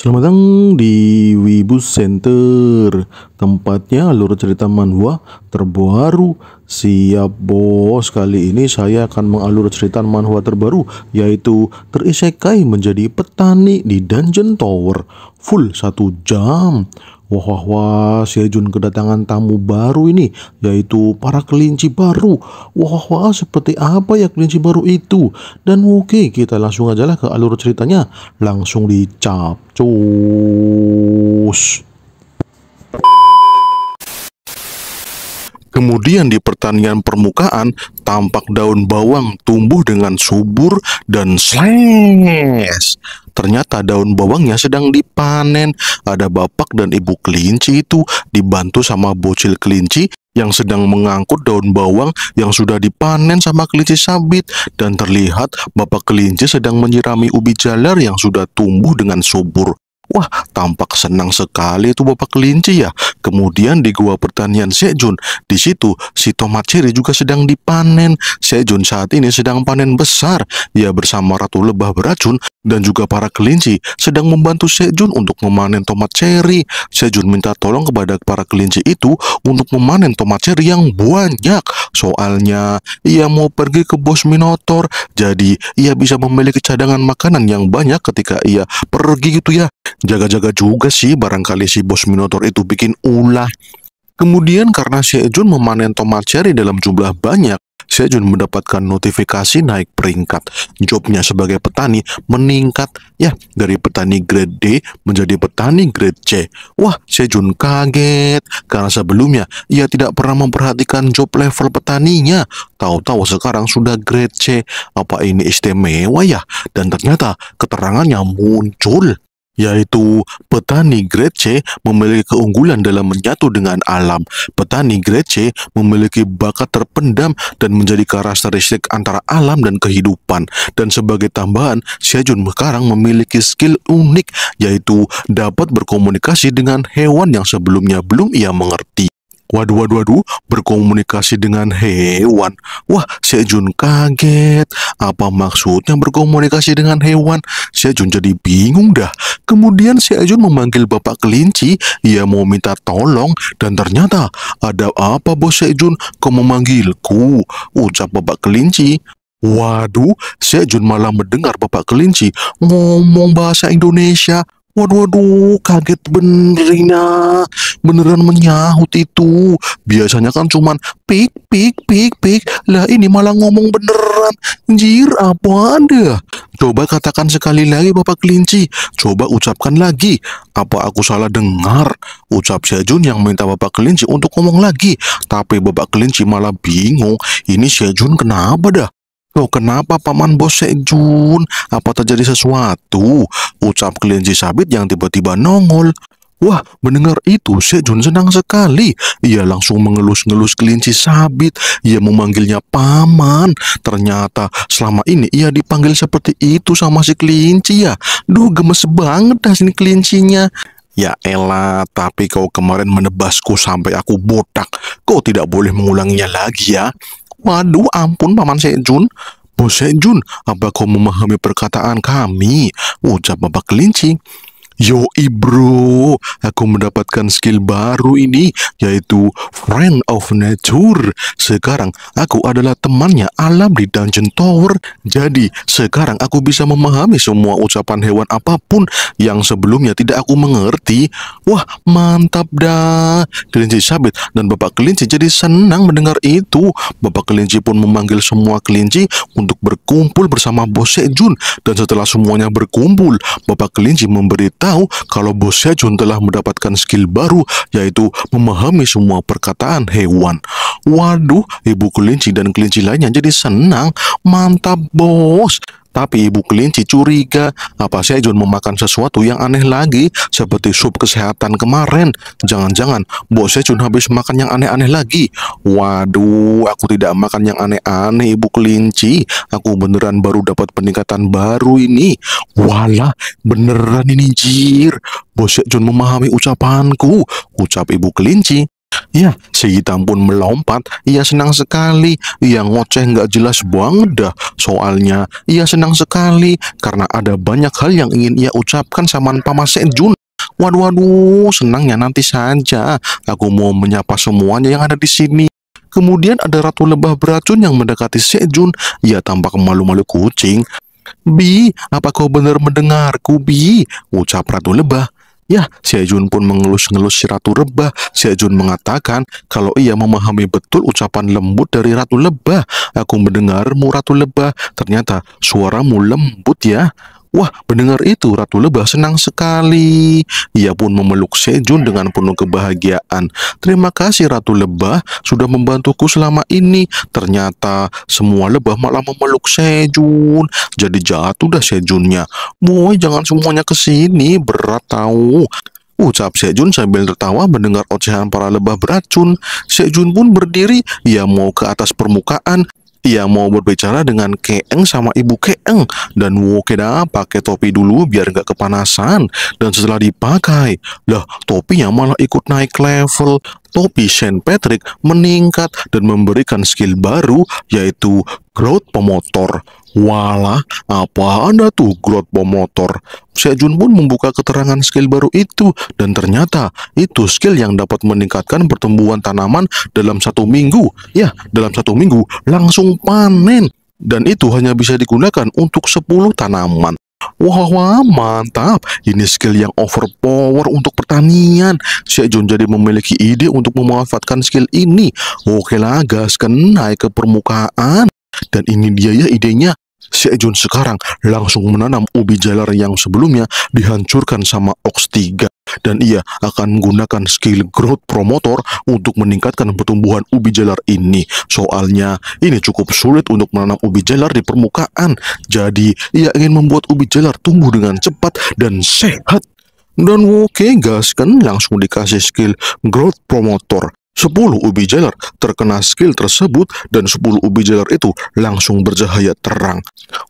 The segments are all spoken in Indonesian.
Selamat datang di Wibu Center, tempatnya alur cerita manhwa terbaru. Siap bos, kali ini saya akan mengalur cerita manhwa terbaru, yaitu terisekai menjadi petani di Dungeon Tower, full satu jam. Wah wah wah, Sejun kedatangan tamu baru ini, yaitu para kelinci baru. Wah wah wah, seperti apa ya kelinci baru itu? Dan oke, okay, kita langsung aja lah ke alur ceritanya. Langsung dicap. Cus. Kemudian di pertanian permukaan tampak daun bawang tumbuh dengan subur dan sles. Ternyata daun bawangnya sedang dipanen. Ada bapak dan ibu kelinci itu dibantu sama bocil kelinci yang sedang mengangkut daun bawang yang sudah dipanen sama kelinci sabit dan terlihat bapak kelinci sedang menyirami ubi jalar yang sudah tumbuh dengan subur. Wah, tampak senang sekali itu bapak kelinci ya. Kemudian di gua pertanian Sejun, di situ si tomat cherry juga sedang dipanen. Sejun saat ini sedang panen besar. Ia bersama Ratu Lebah Beracun dan juga para kelinci sedang membantu Sejun untuk memanen tomat cherry. Sejun minta tolong kepada para kelinci itu untuk memanen tomat cherry yang banyak. Soalnya ia mau pergi ke bos Minotaur, jadi ia bisa memiliki cadangan makanan yang banyak ketika ia pergi gitu ya. Jaga-jaga juga sih barangkali si bos Minotaur itu bikin ulah. Kemudian karena Sejun memanen tomat cherry dalam jumlah banyak, Sejun mendapatkan notifikasi naik peringkat. Jobnya sebagai petani meningkat ya dari petani grade D menjadi petani grade C. Wah, Sejun kaget karena sebelumnya ia tidak pernah memperhatikan job level petaninya. Tahu-tahu sekarang sudah grade C. Apa ini istimewa ya? Dan ternyata keterangannya muncul yaitu petani grade C memiliki keunggulan dalam menyatu dengan alam. Petani grade C memiliki bakat terpendam dan menjadi karakteristik antara alam dan kehidupan. Dan sebagai tambahan, Sejun sekarang memiliki skill unik yaitu dapat berkomunikasi dengan hewan yang sebelumnya belum ia mengerti. Waduh, waduh, waduh, berkomunikasi dengan hewan. Wah, Sejun kaget. Apa maksudnya berkomunikasi dengan hewan? Sejun jadi bingung dah. Kemudian Sejun memanggil bapak kelinci. Ia mau minta tolong dan ternyata ada apa bos Sejun? Kau memanggilku? Ucap bapak kelinci. Waduh, Sejun malah mendengar bapak kelinci ngomong bahasa Indonesia. Waduh, waduh, kaget bener Beneran menyahut itu. Biasanya kan cuman pik, pik, pik, pik. Lah ini malah ngomong beneran. Jir, apa ada? Coba katakan sekali lagi Bapak Kelinci. Coba ucapkan lagi. Apa aku salah dengar? Ucap Sejun yang minta Bapak Kelinci untuk ngomong lagi. Tapi Bapak Kelinci malah bingung. Ini Sejun kenapa dah? Loh kenapa Paman Bos Sejun Apa terjadi sesuatu? Ucap kelinci sabit yang tiba-tiba nongol. Wah, mendengar itu Sejun senang sekali. Ia langsung mengelus-ngelus kelinci sabit. Ia memanggilnya paman. Ternyata selama ini ia dipanggil seperti itu sama si kelinci ya. Duh, gemes banget dah sini kelincinya. Ya elah, tapi kau kemarin menebasku sampai aku botak. Kau tidak boleh mengulanginya lagi ya. Waduh ampun Paman Sejun. Bos Sejun, apa kau memahami perkataan kami? Ucap Bapak Kelinci. Yo bro, aku mendapatkan skill baru ini yaitu Friend of Nature. Sekarang aku adalah temannya alam di Dungeon Tower. Jadi sekarang aku bisa memahami semua ucapan hewan apapun yang sebelumnya tidak aku mengerti. Wah mantap dah. Kelinci sabit dan bapak kelinci jadi senang mendengar itu. Bapak kelinci pun memanggil semua kelinci untuk berkumpul bersama Bos Sejun. Dan setelah semuanya berkumpul, bapak kelinci memberitahu tahu kalau bos Sejun telah mendapatkan skill baru yaitu memahami semua perkataan hewan. Waduh, ibu kelinci dan kelinci lainnya jadi senang. Mantap, bos. Tapi ibu kelinci curiga, apa Sejun memakan sesuatu yang aneh lagi, seperti sup kesehatan kemarin. Jangan-jangan, Bos Sejun habis makan yang aneh-aneh lagi. Waduh, aku tidak makan yang aneh-aneh ibu kelinci. Aku beneran baru dapat peningkatan baru ini. Walah, beneran ini jir. Bos Sejun memahami ucapanku, ucap ibu kelinci. Ya, si hitam pun melompat. Ia senang sekali. Ia ngoceh nggak jelas banget dah. Soalnya, ia senang sekali karena ada banyak hal yang ingin ia ucapkan sama Paman Jun. Waduh, waduh, senangnya nanti saja. Aku mau menyapa semuanya yang ada di sini. Kemudian ada Ratu Lebah Beracun yang mendekati Sejun. Ia tampak malu-malu kucing. Bi, apa kau benar mendengarku, Bi? Ucap Ratu Lebah. Ya, si Ajun pun mengelus-ngelus si Ratu Lebah. Si Ajun mengatakan kalau ia memahami betul ucapan lembut dari Ratu Lebah. Aku mendengarmu Ratu Lebah, ternyata suaramu lembut ya. Wah, mendengar itu Ratu Lebah senang sekali. Ia pun memeluk Sejun dengan penuh kebahagiaan. Terima kasih Ratu Lebah sudah membantuku selama ini. Ternyata semua lebah malah memeluk Sejun. Jadi jatuh dah Sejunnya. Boy, jangan semuanya ke sini, berat tahu. Ucap Sejun sambil tertawa mendengar ocehan para lebah beracun. Sejun pun berdiri, ia mau ke atas permukaan, ia mau berbicara dengan Keeng sama ibu Keeng dan Wokeda pakai topi dulu biar nggak kepanasan dan setelah dipakai, lah topinya malah ikut naik level. Topi Saint Patrick meningkat dan memberikan skill baru yaitu growth pemotor. Walah, apa anda tuh grot bom motor? Sejun pun membuka keterangan skill baru itu dan ternyata itu skill yang dapat meningkatkan pertumbuhan tanaman dalam satu minggu. Ya, dalam satu minggu langsung panen. Dan itu hanya bisa digunakan untuk 10 tanaman. Wah, wah, mantap. Ini skill yang overpower untuk pertanian. Syekh Jun jadi memiliki ide untuk memanfaatkan skill ini. Oke lah, gaskan naik ke permukaan. Dan ini dia ya idenya. Sejun sekarang langsung menanam ubi jalar yang sebelumnya dihancurkan sama Ox 3 dan ia akan menggunakan skill growth promoter untuk meningkatkan pertumbuhan ubi jalar ini. Soalnya ini cukup sulit untuk menanam ubi jalar di permukaan. Jadi ia ingin membuat ubi jalar tumbuh dengan cepat dan sehat. Dan oke okay guys kan langsung dikasih skill growth promoter. Sepuluh ubi jeler terkena skill tersebut dan sepuluh ubi jeler itu langsung bercahaya terang.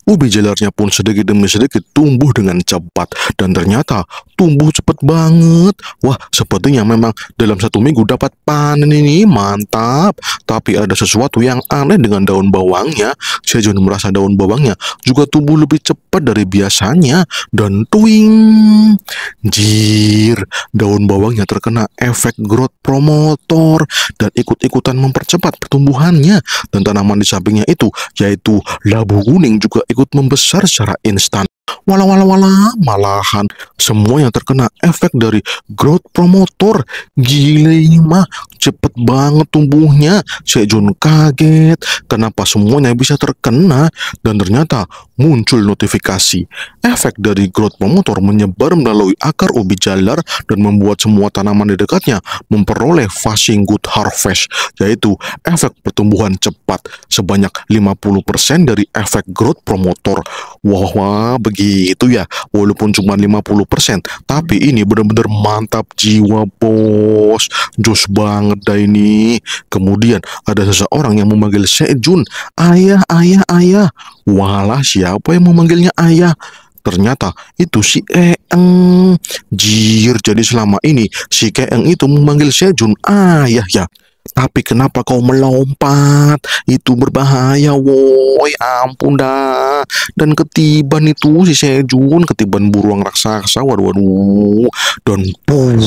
Ubi jelernya pun sedikit demi sedikit tumbuh dengan cepat dan ternyata tumbuh cepet banget. Wah, sepertinya memang dalam satu minggu dapat panen ini, mantap. Tapi ada sesuatu yang aneh dengan daun bawangnya. saya Sejun merasa daun bawangnya juga tumbuh lebih cepat dari biasanya. Dan tuing, jir, daun bawangnya terkena efek growth promotor dan ikut-ikutan mempercepat pertumbuhannya. Dan tanaman di sampingnya itu, yaitu labu kuning juga ikut membesar secara instan wala wala wala malahan semua yang terkena efek dari growth promotor gile mah cepet banget tumbuhnya Sejun kaget kenapa semuanya bisa terkena dan ternyata muncul notifikasi efek dari growth promotor menyebar melalui akar ubi jalar dan membuat semua tanaman di dekatnya memperoleh fasting good harvest yaitu efek pertumbuhan cepat sebanyak 50% dari efek growth promotor wah, wah begitu ya walaupun cuma 50% tapi ini benar-benar mantap jiwa bos jos banget dah ini kemudian ada seseorang yang memanggil Sejun ayah ayah ayah walah siapa yang memanggilnya ayah Ternyata itu si Eeng. Jir, jadi selama ini si Keeng itu memanggil Sejun ayah ya. Tapi kenapa kau melompat? Itu berbahaya, woi. Ampun dah. Dan ketiban itu si Sejun, ketiban buruang raksasa. Waduh, waduh. Dan pum.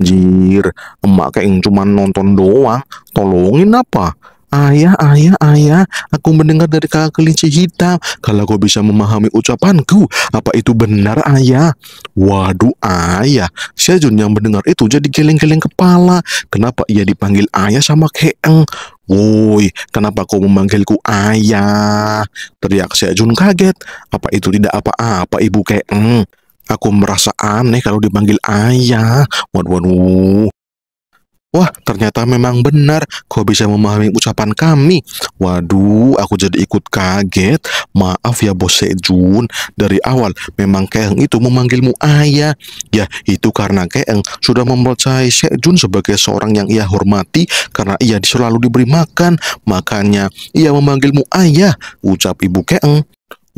Jir, emak kayak yang cuma nonton doang. Tolongin apa? Ayah, ayah, ayah, aku mendengar dari kakak kelinci hitam. Kalau kau bisa memahami ucapanku, apa itu benar, ayah? Waduh, ayah, Si Ajun yang mendengar itu jadi geleng-geleng kepala. Kenapa ia dipanggil ayah sama Keeng? Woi, kenapa kau memanggilku ayah? Teriak Si Ajun kaget. Apa itu tidak apa-apa, ibu Keeng? Aku merasa aneh kalau dipanggil ayah. Waduh, waduh. Wah, ternyata memang benar. Kau bisa memahami ucapan kami. Waduh, aku jadi ikut kaget. Maaf ya, Bos Sejun. Dari awal, memang Keeng itu memanggilmu ayah. Ya, itu karena Keeng sudah mempercayai Sejun sebagai seorang yang ia hormati karena ia selalu diberi makan. Makanya, ia memanggilmu ayah, ucap ibu Keeng.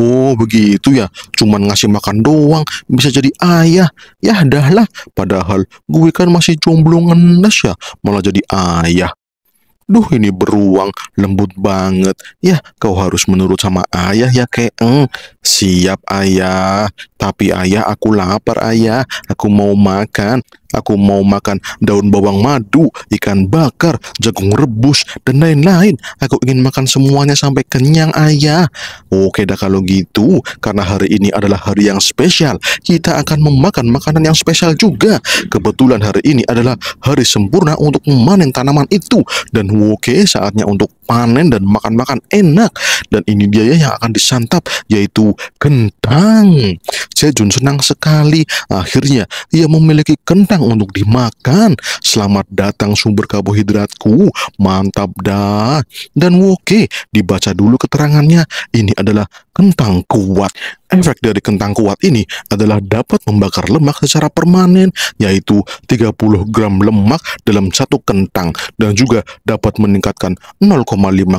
Oh begitu ya, cuman ngasih makan doang bisa jadi ayah. Ya dahlah, padahal gue kan masih jomblo ngenes ya, malah jadi ayah. Duh ini beruang, lembut banget. Ya kau harus menurut sama ayah ya keeng. Siap ayah, tapi ayah aku lapar ayah, aku mau makan. Aku mau makan daun bawang madu, ikan bakar, jagung rebus, dan lain-lain. Aku ingin makan semuanya sampai kenyang, ayah. Oke dah kalau gitu, karena hari ini adalah hari yang spesial. Kita akan memakan makanan yang spesial juga. Kebetulan hari ini adalah hari sempurna untuk memanen tanaman itu. Dan oke, saatnya untuk panen dan makan-makan enak. Dan ini dia ya yang akan disantap, yaitu kentang. Sejun senang sekali. Akhirnya, ia memiliki kentang untuk dimakan. Selamat datang sumber karbohidratku. Mantap dah. Dan oke, dibaca dulu keterangannya. Ini adalah Kentang kuat. Efek dari kentang kuat ini adalah dapat membakar lemak secara permanen, yaitu 30 gram lemak dalam satu kentang, dan juga dapat meningkatkan 0,5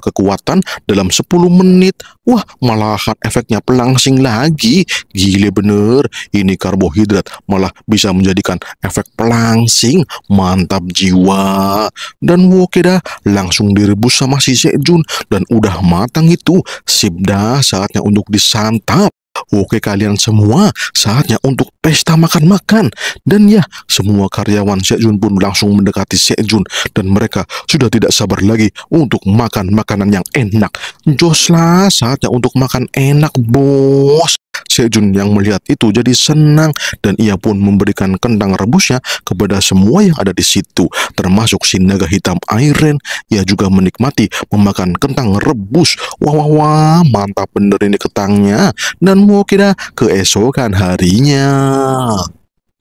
kekuatan dalam 10 menit. Wah, malahan efeknya pelangsing lagi. Gile bener, ini karbohidrat malah bisa menjadikan efek pelangsing. Mantap jiwa. Dan woke dah, langsung direbus sama si Sejun, dan udah matang itu. Sip dah, saatnya untuk disantap. Oke kalian semua, saatnya untuk pesta makan-makan. Dan ya, semua karyawan Sejun pun langsung mendekati Sejun dan mereka sudah tidak sabar lagi untuk makan makanan yang enak. Joslah, saatnya untuk makan enak, bos. Sejun yang melihat itu jadi senang dan ia pun memberikan kentang rebusnya kepada semua yang ada di situ, termasuk si naga hitam Airen. Ia juga menikmati memakan kentang rebus. Wah wah wah, mantap bener ini kentangnya. Dan mau kira keesokan harinya.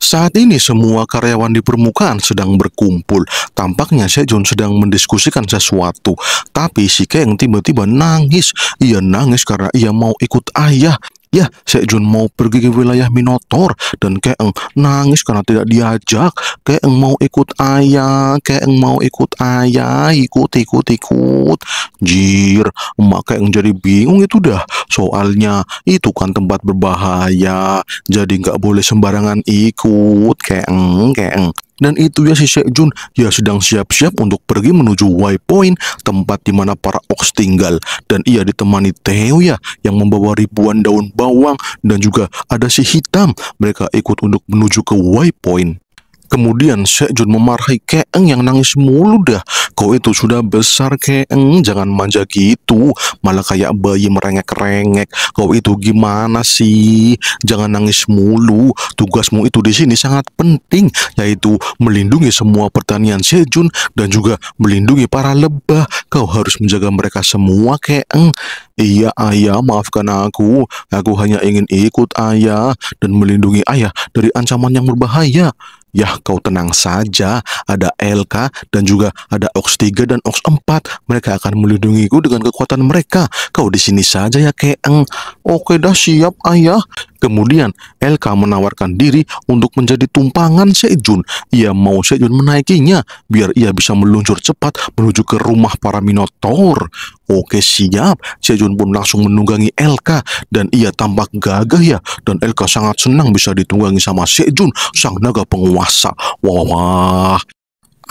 Saat ini semua karyawan di permukaan sedang berkumpul. Tampaknya Sejun sedang mendiskusikan sesuatu. Tapi si Keng tiba-tiba nangis. Ia nangis karena ia mau ikut ayah. Ya, Sejun mau pergi ke wilayah Minotaur dan Keeng nangis karena tidak diajak. Keeng mau ikut ayah, Keeng mau ikut ayah, ikut ikut ikut. Jir, emak Keeng jadi bingung itu dah. Soalnya itu kan tempat berbahaya, jadi nggak boleh sembarangan ikut. Keeng, Keeng. Dan itu ya si Sejun ya sedang siap-siap untuk pergi menuju waypoint tempat di mana para Ox tinggal. Dan ia ditemani Theo ya yang membawa ribuan daun bawang dan juga ada si hitam. Mereka ikut untuk menuju ke waypoint. Kemudian Sejun memarahi Keeng yang nangis mulu dah kau itu sudah besar keeng jangan manja gitu malah kayak bayi merengek-rengek kau itu gimana sih jangan nangis mulu tugasmu itu di sini sangat penting yaitu melindungi semua pertanian Sejun dan juga melindungi para lebah kau harus menjaga mereka semua keeng Iya ayah maafkan aku Aku hanya ingin ikut ayah Dan melindungi ayah dari ancaman yang berbahaya Ya kau tenang saja, ada LK dan juga ada OX3 dan OX4. Mereka akan melindungiku dengan kekuatan mereka. Kau di sini saja ya, Keeng. Oke dah siap, ayah. Kemudian Elka menawarkan diri untuk menjadi tumpangan Sejun. Ia mau Sejun menaikinya biar ia bisa meluncur cepat menuju ke rumah para Minotaur. Oke siap, Sejun pun langsung menunggangi Elka dan ia tampak gagah ya. Dan Elka sangat senang bisa ditunggangi sama Sejun, sang naga penguasa. Wah, wah.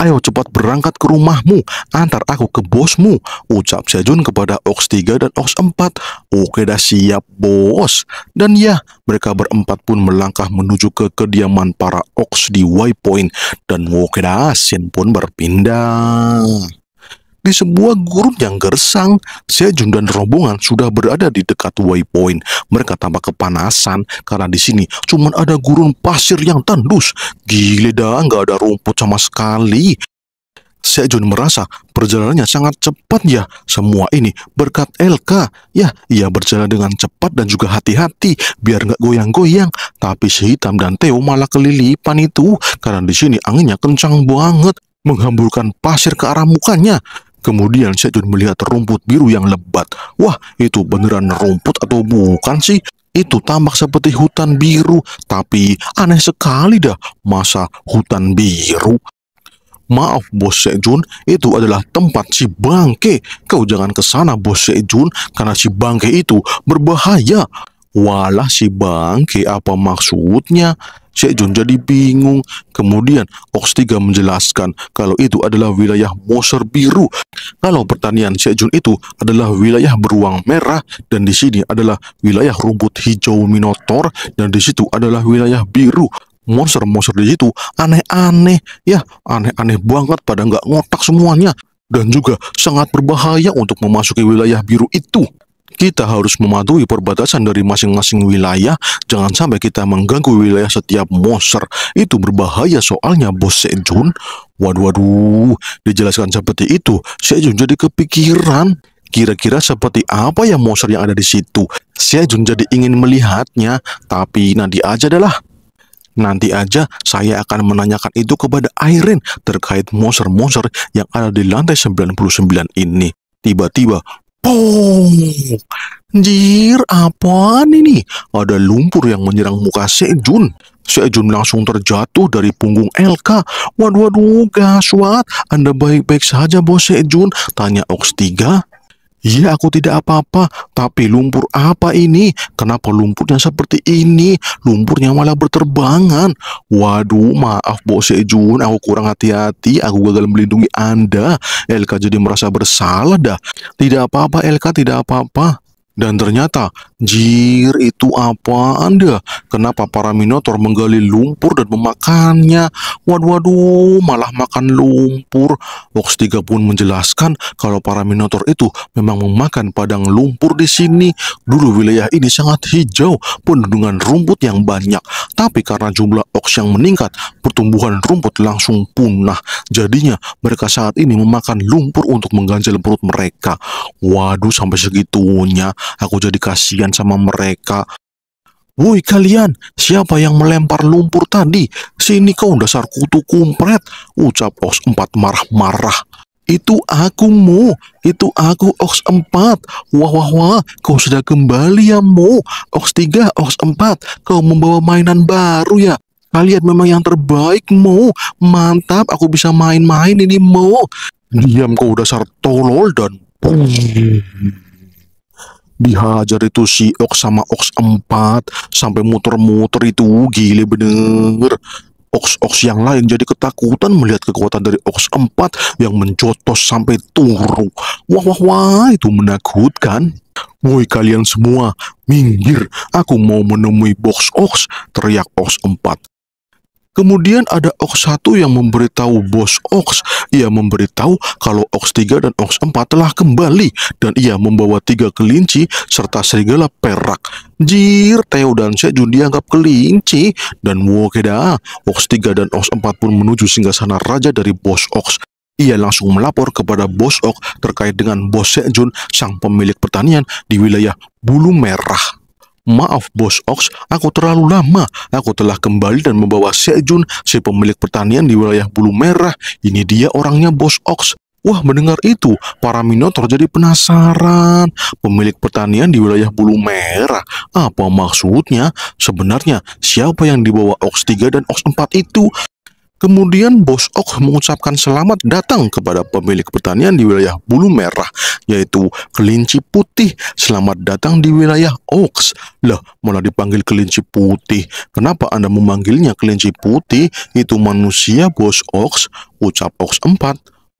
Ayo cepat berangkat ke rumahmu, antar aku ke bosmu, ucap Sejun kepada Ox 3 dan Ox 4. Oke dah siap bos. Dan ya, mereka berempat pun melangkah menuju ke kediaman para Ox di Waypoint dan Oke dah pun berpindah di sebuah gurun yang gersang, Sejun dan rombongan sudah berada di dekat waypoint. Mereka tampak kepanasan karena di sini cuma ada gurun pasir yang tandus. Gile dah, nggak ada rumput sama sekali. Sejun merasa perjalanannya sangat cepat ya. Semua ini berkat LK. Ya, ia berjalan dengan cepat dan juga hati-hati biar nggak goyang-goyang. Tapi si Hitam dan Theo malah kelilipan itu karena di sini anginnya kencang banget menghamburkan pasir ke arah mukanya. Kemudian Sejun melihat rumput biru yang lebat. Wah, itu beneran rumput atau bukan sih? Itu tampak seperti hutan biru, tapi aneh sekali dah, masa hutan biru? Maaf Bos Sejun, itu adalah tempat si bangke. Kau jangan ke sana Bos Sejun, karena si bangke itu berbahaya. Walah si bangke apa maksudnya? Syekh Jun jadi bingung. Kemudian Ox Tiga menjelaskan kalau itu adalah wilayah Moser biru. Kalau pertanian Syekh Jun itu adalah wilayah beruang merah dan di sini adalah wilayah rumput hijau Minotaur dan di situ adalah wilayah biru monster-monster di situ aneh-aneh ya aneh-aneh banget pada nggak ngotak semuanya dan juga sangat berbahaya untuk memasuki wilayah biru itu kita harus mematuhi perbatasan dari masing-masing wilayah, jangan sampai kita mengganggu wilayah setiap monster. Itu berbahaya soalnya, bos Sejun. Waduh, waduh, dijelaskan seperti itu, Sejun jadi kepikiran. Kira-kira seperti apa ya monster yang ada di situ? Sejun jadi ingin melihatnya, tapi nanti aja adalah. Nanti aja saya akan menanyakan itu kepada Irene terkait monster-monster yang ada di lantai 99 ini. Tiba-tiba Boom! Anjir, apaan ini? Ada lumpur yang menyerang muka Sejun. Sejun langsung terjatuh dari punggung Elka. Waduh, waduh, gaswat. Anda baik-baik saja, bos Sejun. Tanya Oks 3. Iya, aku tidak apa-apa, tapi lumpur apa ini? Kenapa lumpurnya seperti ini? Lumpurnya malah berterbangan. Waduh, maaf Bos Sejun, aku kurang hati-hati, aku gagal melindungi Anda. Elka jadi merasa bersalah dah. Tidak apa-apa, Elka, tidak apa-apa. Dan ternyata, jir itu apa anda? Kenapa para Minotaur menggali lumpur dan memakannya? Waduh, waduh, malah makan lumpur. Box 3 pun menjelaskan kalau para Minotaur itu memang memakan padang lumpur di sini. Dulu wilayah ini sangat hijau, penuh rumput yang banyak. Tapi karena jumlah oks yang meningkat, pertumbuhan rumput langsung punah. Jadinya, mereka saat ini memakan lumpur untuk mengganjal perut mereka. Waduh, sampai segitunya. Aku jadi kasihan sama mereka. Woi kalian, siapa yang melempar lumpur tadi? Sini kau dasar kutu kumpret, ucap Ox 4 marah-marah. Itu aku mu, itu aku Ox 4. Wah wah wah, kau sudah kembali ya mu. Ox 3, Ox 4, kau membawa mainan baru ya. Kalian memang yang terbaik mu. Mantap, aku bisa main-main ini mu. Diam kau dasar tolol dan... Boom dihajar itu si Ox sama Ox 4 sampai muter-muter itu gile bener Ox-Ox yang lain jadi ketakutan melihat kekuatan dari Ox 4 yang mencotos sampai turu. Wah, wah, wah, itu menakutkan. Woi kalian semua, minggir, aku mau menemui box Ox, teriak Ox 4. Kemudian ada OX1 yang memberitahu bos OX. Ia memberitahu kalau OX3 dan OX4 telah kembali dan ia membawa tiga kelinci serta serigala perak. Jir, Theo dan Sejun dianggap kelinci dan Wokeda. OX3 dan OX4 pun menuju singgasana raja dari bos OX. Ia langsung melapor kepada bos OX terkait dengan bos Sejun, sang pemilik pertanian di wilayah Bulu Merah. Maaf Bos Ox, aku terlalu lama. Aku telah kembali dan membawa Sejun, si pemilik pertanian di wilayah Bulu Merah. Ini dia orangnya Bos Ox. Wah, mendengar itu, para Minotaur jadi penasaran. Pemilik pertanian di wilayah Bulu Merah. Apa maksudnya? Sebenarnya, siapa yang dibawa Ox 3 dan Ox 4 itu? Kemudian Bos Ok mengucapkan selamat datang kepada pemilik pertanian di wilayah Bulu Merah, yaitu kelinci putih. Selamat datang di wilayah Oaks. Lah, malah dipanggil kelinci putih. Kenapa Anda memanggilnya kelinci putih? Itu manusia Bos Ox. ucap Ox 4.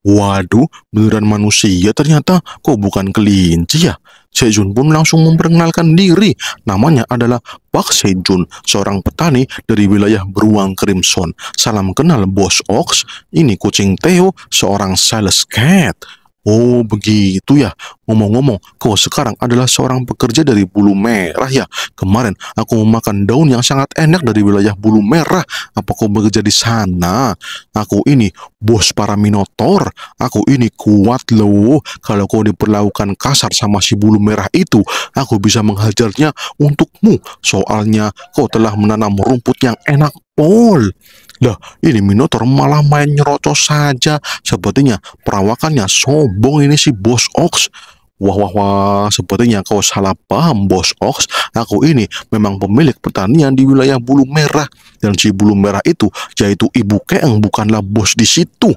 Waduh, beneran manusia ternyata. Kok bukan kelinci ya? Sejun pun langsung memperkenalkan diri. Namanya adalah Pak Sejun, seorang petani dari wilayah Beruang Crimson. Salam kenal Bos Ox, ini kucing Theo, seorang sales cat. Oh begitu ya, ngomong-ngomong kau sekarang adalah seorang pekerja dari bulu merah ya Kemarin aku memakan daun yang sangat enak dari wilayah bulu merah Apa kau bekerja di sana? Aku ini bos para minotor Aku ini kuat loh Kalau kau diperlakukan kasar sama si bulu merah itu Aku bisa menghajarnya untukmu Soalnya kau telah menanam rumput yang enak Paul. Lah, ini Minotaur malah main nyerocos saja. Sepertinya perawakannya sombong ini si Bos Ox. Wah, wah, wah, sepertinya kau salah paham, Bos Ox. Aku ini memang pemilik pertanian di wilayah Bulu Merah. Dan si Bulu Merah itu, yaitu Ibu Keeng, bukanlah bos di situ.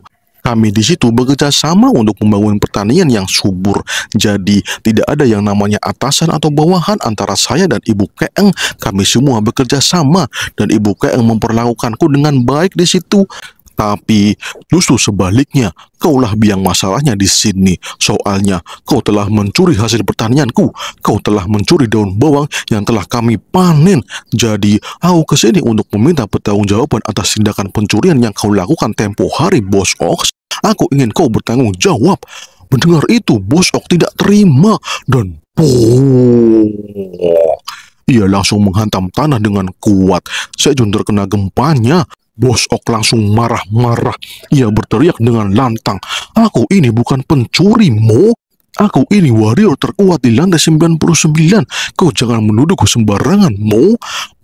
Kami di situ bekerja sama untuk membangun pertanian yang subur. Jadi, tidak ada yang namanya atasan atau bawahan antara saya dan Ibu Keeng. Kami semua bekerja sama dan Ibu Keeng memperlakukanku dengan baik di situ. Tapi justru sebaliknya, kaulah biang masalahnya di sini. Soalnya, kau telah mencuri hasil pertanianku. Kau telah mencuri daun bawang yang telah kami panen. Jadi, aku kesini untuk meminta pertanggungjawaban atas tindakan pencurian yang kau lakukan tempo hari, Bos Ox. Aku ingin kau bertanggung jawab. Mendengar itu, Bosok tidak terima dan pooh. Ia langsung menghantam tanah dengan kuat. Sejun terkena gempanya. Bosok langsung marah-marah. Ia berteriak dengan lantang, Aku ini bukan pencurimu. Aku ini warrior terkuat di lantai 99. Kau jangan menuduhku sembarangan. Mo?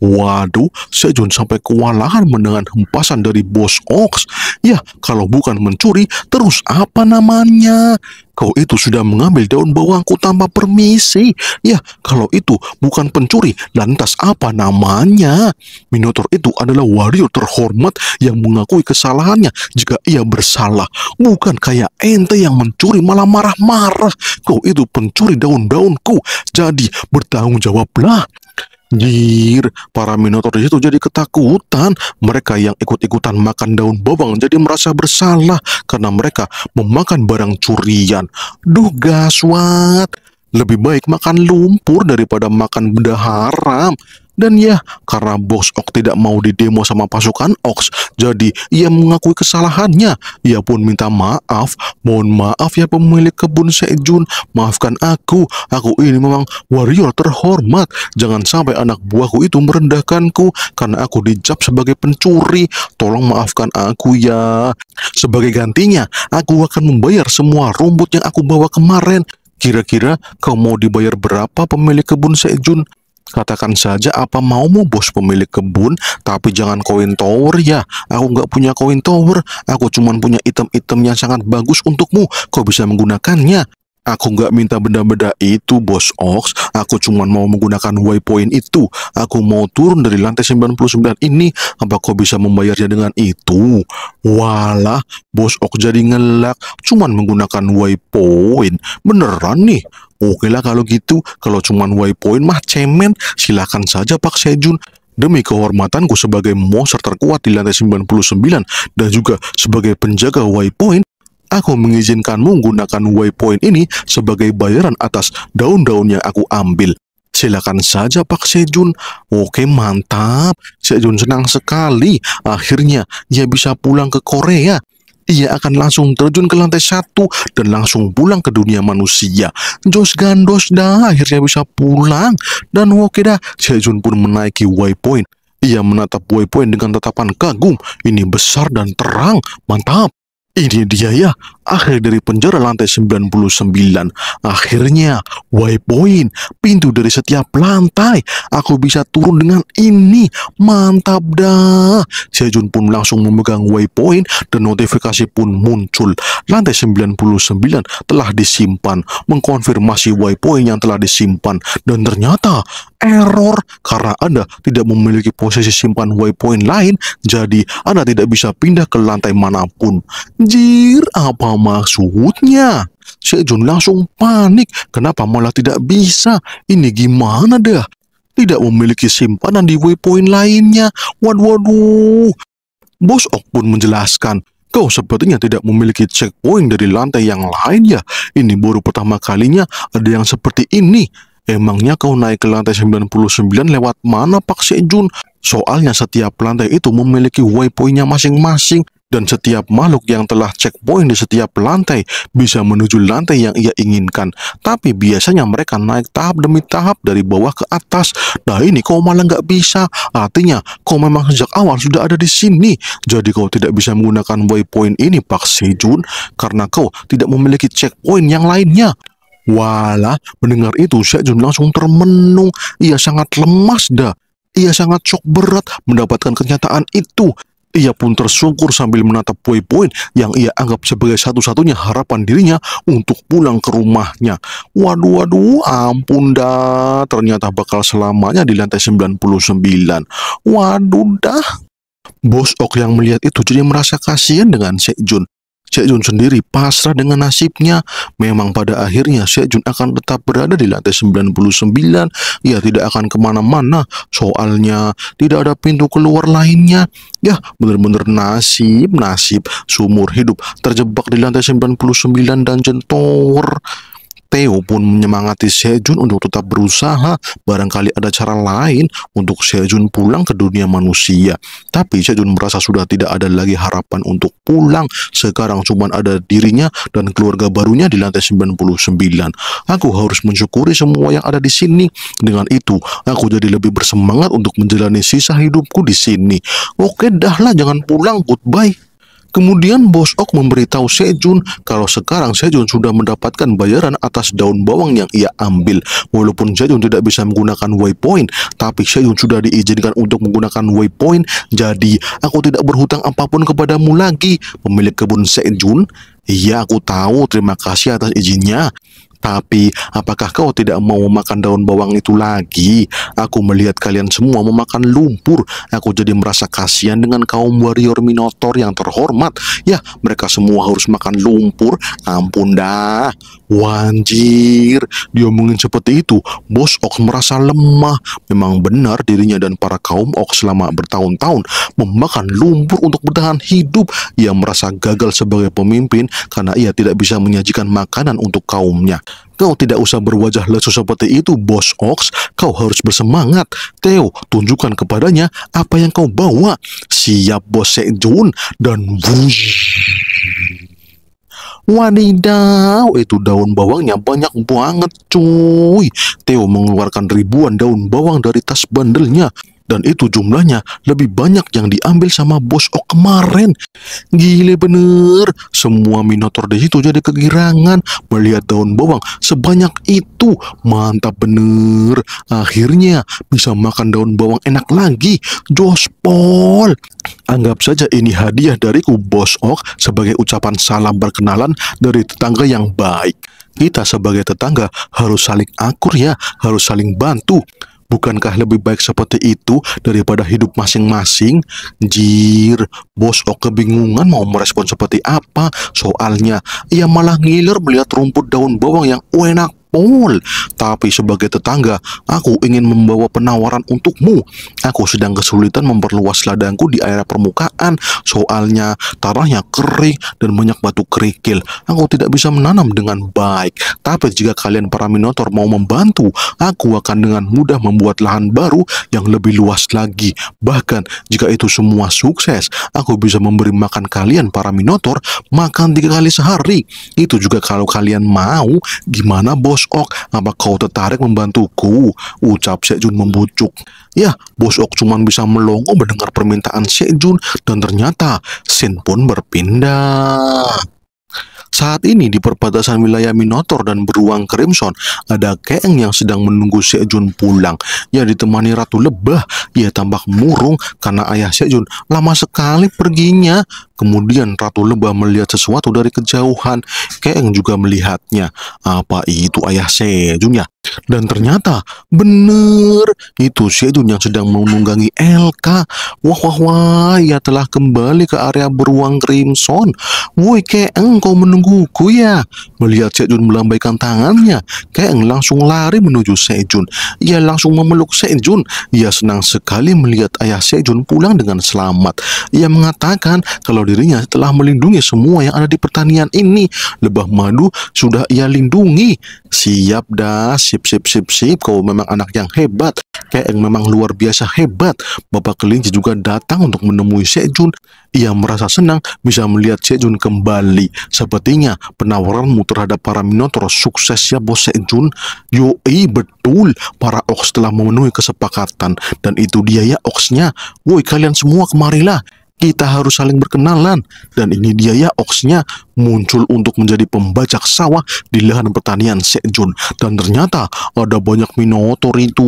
Waduh, Sejun sampai kewalahan mendengar hempasan dari bos Ox. Ya, kalau bukan mencuri, terus apa namanya? kau itu sudah mengambil daun bawangku tanpa permisi. Ya, kalau itu bukan pencuri, lantas apa namanya? Minotaur itu adalah warrior terhormat yang mengakui kesalahannya jika ia bersalah. Bukan kayak ente yang mencuri malah marah-marah. Kau itu pencuri daun-daunku, jadi bertanggung jawablah. Anjir, para Minotaur itu jadi ketakutan. Mereka yang ikut-ikutan makan daun bawang jadi merasa bersalah karena mereka memakan barang curian. Duh gaswat, lebih baik makan lumpur daripada makan benda haram. Dan ya, karena bos ox tidak mau didemo sama pasukan Ox, jadi ia mengakui kesalahannya. Ia pun minta maaf. Mohon maaf ya pemilik kebun Sejun, maafkan aku. Aku ini memang warrior terhormat. Jangan sampai anak buahku itu merendahkanku karena aku dijab sebagai pencuri. Tolong maafkan aku ya. Sebagai gantinya, aku akan membayar semua rumput yang aku bawa kemarin. Kira-kira kau mau dibayar berapa pemilik kebun Sejun? Katakan saja apa maumu bos pemilik kebun, tapi jangan koin tower ya. Aku nggak punya koin tower, aku cuman punya item-item yang sangat bagus untukmu. Kau bisa menggunakannya. Aku nggak minta benda-benda itu, Bos Ox. Aku cuman mau menggunakan waypoint itu. Aku mau turun dari lantai 99 ini. Apa kau bisa membayarnya dengan itu? Walah, Bos Ox jadi ngelak. Cuman menggunakan waypoint. Beneran nih. Oke lah kalau gitu, kalau cuman waypoint mah cemen, silahkan saja Pak Sejun. Demi kehormatanku sebagai monster terkuat di lantai 99 dan juga sebagai penjaga waypoint, aku mengizinkanmu menggunakan waypoint ini sebagai bayaran atas daun-daun yang aku ambil. Silakan saja Pak Sejun. Oke mantap, Sejun senang sekali. Akhirnya dia bisa pulang ke Korea ia akan langsung terjun ke lantai satu dan langsung pulang ke dunia manusia. Jos Gandos dah akhirnya bisa pulang dan oke dah, Sejun pun menaiki waypoint. Ia menatap waypoint dengan tatapan kagum. Ini besar dan terang, mantap. Ini dia ya, akhir dari penjara lantai 99. Akhirnya, waypoint, pintu dari setiap lantai. Aku bisa turun dengan ini. Mantap dah. Sejun pun langsung memegang waypoint dan notifikasi pun muncul. Lantai 99 telah disimpan, mengkonfirmasi waypoint yang telah disimpan. Dan ternyata error karena Anda tidak memiliki posisi simpan waypoint lain, jadi Anda tidak bisa pindah ke lantai manapun. Jir, apa maksudnya? Sejun Jun langsung panik. Kenapa malah tidak bisa? Ini gimana dah? Tidak memiliki simpanan di waypoint lainnya. Waduh, waduh. Bos Ok pun menjelaskan, kau sepertinya tidak memiliki checkpoint dari lantai yang lain ya. Ini baru pertama kalinya ada yang seperti ini. Emangnya kau naik ke lantai 99 lewat mana Pak Sejun? Soalnya setiap lantai itu memiliki waypointnya masing-masing dan setiap makhluk yang telah checkpoint di setiap lantai bisa menuju lantai yang ia inginkan. Tapi biasanya mereka naik tahap demi tahap dari bawah ke atas. Nah ini kau malah nggak bisa. Artinya kau memang sejak awal sudah ada di sini. Jadi kau tidak bisa menggunakan waypoint ini Pak Sejun karena kau tidak memiliki checkpoint yang lainnya. Walah, mendengar itu Sejun langsung termenung. Ia sangat lemas dah. Ia sangat shock berat mendapatkan kenyataan itu. Ia pun tersungkur sambil menatap poin-poin yang ia anggap sebagai satu-satunya harapan dirinya untuk pulang ke rumahnya. Waduh, waduh, ampun dah, ternyata bakal selamanya di lantai 99. Waduh dah. Bos Ok yang melihat itu jadi merasa kasihan dengan Sejun. Jun sendiri pasrah dengan nasibnya. Memang pada akhirnya Jun akan tetap berada di lantai 99. Ia ya, tidak akan kemana-mana. Soalnya tidak ada pintu keluar lainnya. Ya benar-benar nasib, nasib. Sumur hidup terjebak di lantai 99 dan jentor. Theo pun menyemangati Sejun untuk tetap berusaha, barangkali ada cara lain untuk Sejun pulang ke dunia manusia. Tapi Sejun merasa sudah tidak ada lagi harapan untuk pulang, sekarang cuma ada dirinya dan keluarga barunya di lantai 99. Aku harus mensyukuri semua yang ada di sini. Dengan itu, aku jadi lebih bersemangat untuk menjalani sisa hidupku di sini. Oke dahlah, jangan pulang, goodbye. Kemudian Bos Ok memberitahu Sejun kalau sekarang Sejun sudah mendapatkan bayaran atas daun bawang yang ia ambil. Walaupun Sejun tidak bisa menggunakan waypoint, tapi Sejun sudah diizinkan untuk menggunakan waypoint. Jadi, aku tidak berhutang apapun kepadamu lagi, pemilik kebun Sejun. Iya, aku tahu. Terima kasih atas izinnya. Tapi apakah kau tidak mau memakan daun bawang itu lagi? Aku melihat kalian semua memakan lumpur. Aku jadi merasa kasihan dengan kaum warrior Minotaur yang terhormat. Ya, mereka semua harus makan lumpur. Ampun dah. Wanjir, dia diomongin seperti itu, bos Ox merasa lemah. Memang benar dirinya dan para kaum Ox selama bertahun-tahun memakan lumpur untuk bertahan hidup. Ia merasa gagal sebagai pemimpin karena ia tidak bisa menyajikan makanan untuk kaumnya. Kau tidak usah berwajah lesu seperti itu, Bos Ox. Kau harus bersemangat. Theo, tunjukkan kepadanya apa yang kau bawa. Siap, Bos Sejun. Dan wush. Wadidaw, itu daun bawangnya banyak banget cuy. Theo mengeluarkan ribuan daun bawang dari tas bandelnya. Dan itu jumlahnya lebih banyak yang diambil sama bos Ok kemarin. Gile bener, semua minotor di situ jadi kegirangan melihat daun bawang sebanyak itu. Mantap bener, akhirnya bisa makan daun bawang enak lagi. Jospol. Anggap saja ini hadiah dariku Bos Ok sebagai ucapan salam berkenalan dari tetangga yang baik. Kita sebagai tetangga harus saling akur ya, harus saling bantu. Bukankah lebih baik seperti itu daripada hidup masing-masing? Jir, bos oh kebingungan mau merespon seperti apa. Soalnya, ia malah ngiler melihat rumput daun bawang yang enak Paul, tapi sebagai tetangga, aku ingin membawa penawaran untukmu. Aku sedang kesulitan memperluas ladangku di area permukaan, soalnya tanahnya kering dan banyak batu kerikil. Aku tidak bisa menanam dengan baik, tapi jika kalian para minotor mau membantu, aku akan dengan mudah membuat lahan baru yang lebih luas lagi. Bahkan jika itu semua sukses, aku bisa memberi makan kalian para minotor makan tiga kali sehari. Itu juga kalau kalian mau, gimana bos? Bos Ok, apa kau tertarik membantuku? Ucap Sejun membujuk. Ya, Bos Ok cuma bisa melongo mendengar permintaan Sejun dan ternyata Sin pun berpindah. Saat ini di perbatasan wilayah Minotaur dan beruang Crimson, ada Keng yang sedang menunggu Sejun pulang. Ia ditemani Ratu Lebah, ia tampak murung karena ayah Sejun lama sekali perginya. Kemudian Ratu Lebah melihat sesuatu dari kejauhan. Keng juga melihatnya. Apa itu ayah Sejun ya? Dan ternyata bener itu Syedun yang sedang menunggangi LK. Wah wah wah, ia telah kembali ke area beruang Crimson. Woi Keeng, kau menungguku ya? Melihat Syedun melambaikan tangannya, Keeng langsung lari menuju Sejun. Ia langsung memeluk Sejun. Ia senang sekali melihat ayah Sejun pulang dengan selamat. Ia mengatakan kalau dirinya telah melindungi semua yang ada di pertanian ini. Lebah madu sudah ia lindungi. Siap dah, si sip sip sip sip kau memang anak yang hebat kayak yang memang luar biasa hebat Bapak Kelinci juga datang untuk menemui Sejun ia merasa senang bisa melihat Sejun kembali sepertinya penawaranmu terhadap para Minotaur sukses ya bos Sejun yoi betul para Ox telah memenuhi kesepakatan dan itu dia ya Oxnya woi kalian semua kemarilah kita harus saling berkenalan dan ini dia ya oxnya muncul untuk menjadi pembajak sawah di lahan pertanian Sejun. Dan ternyata ada banyak Minotaur itu.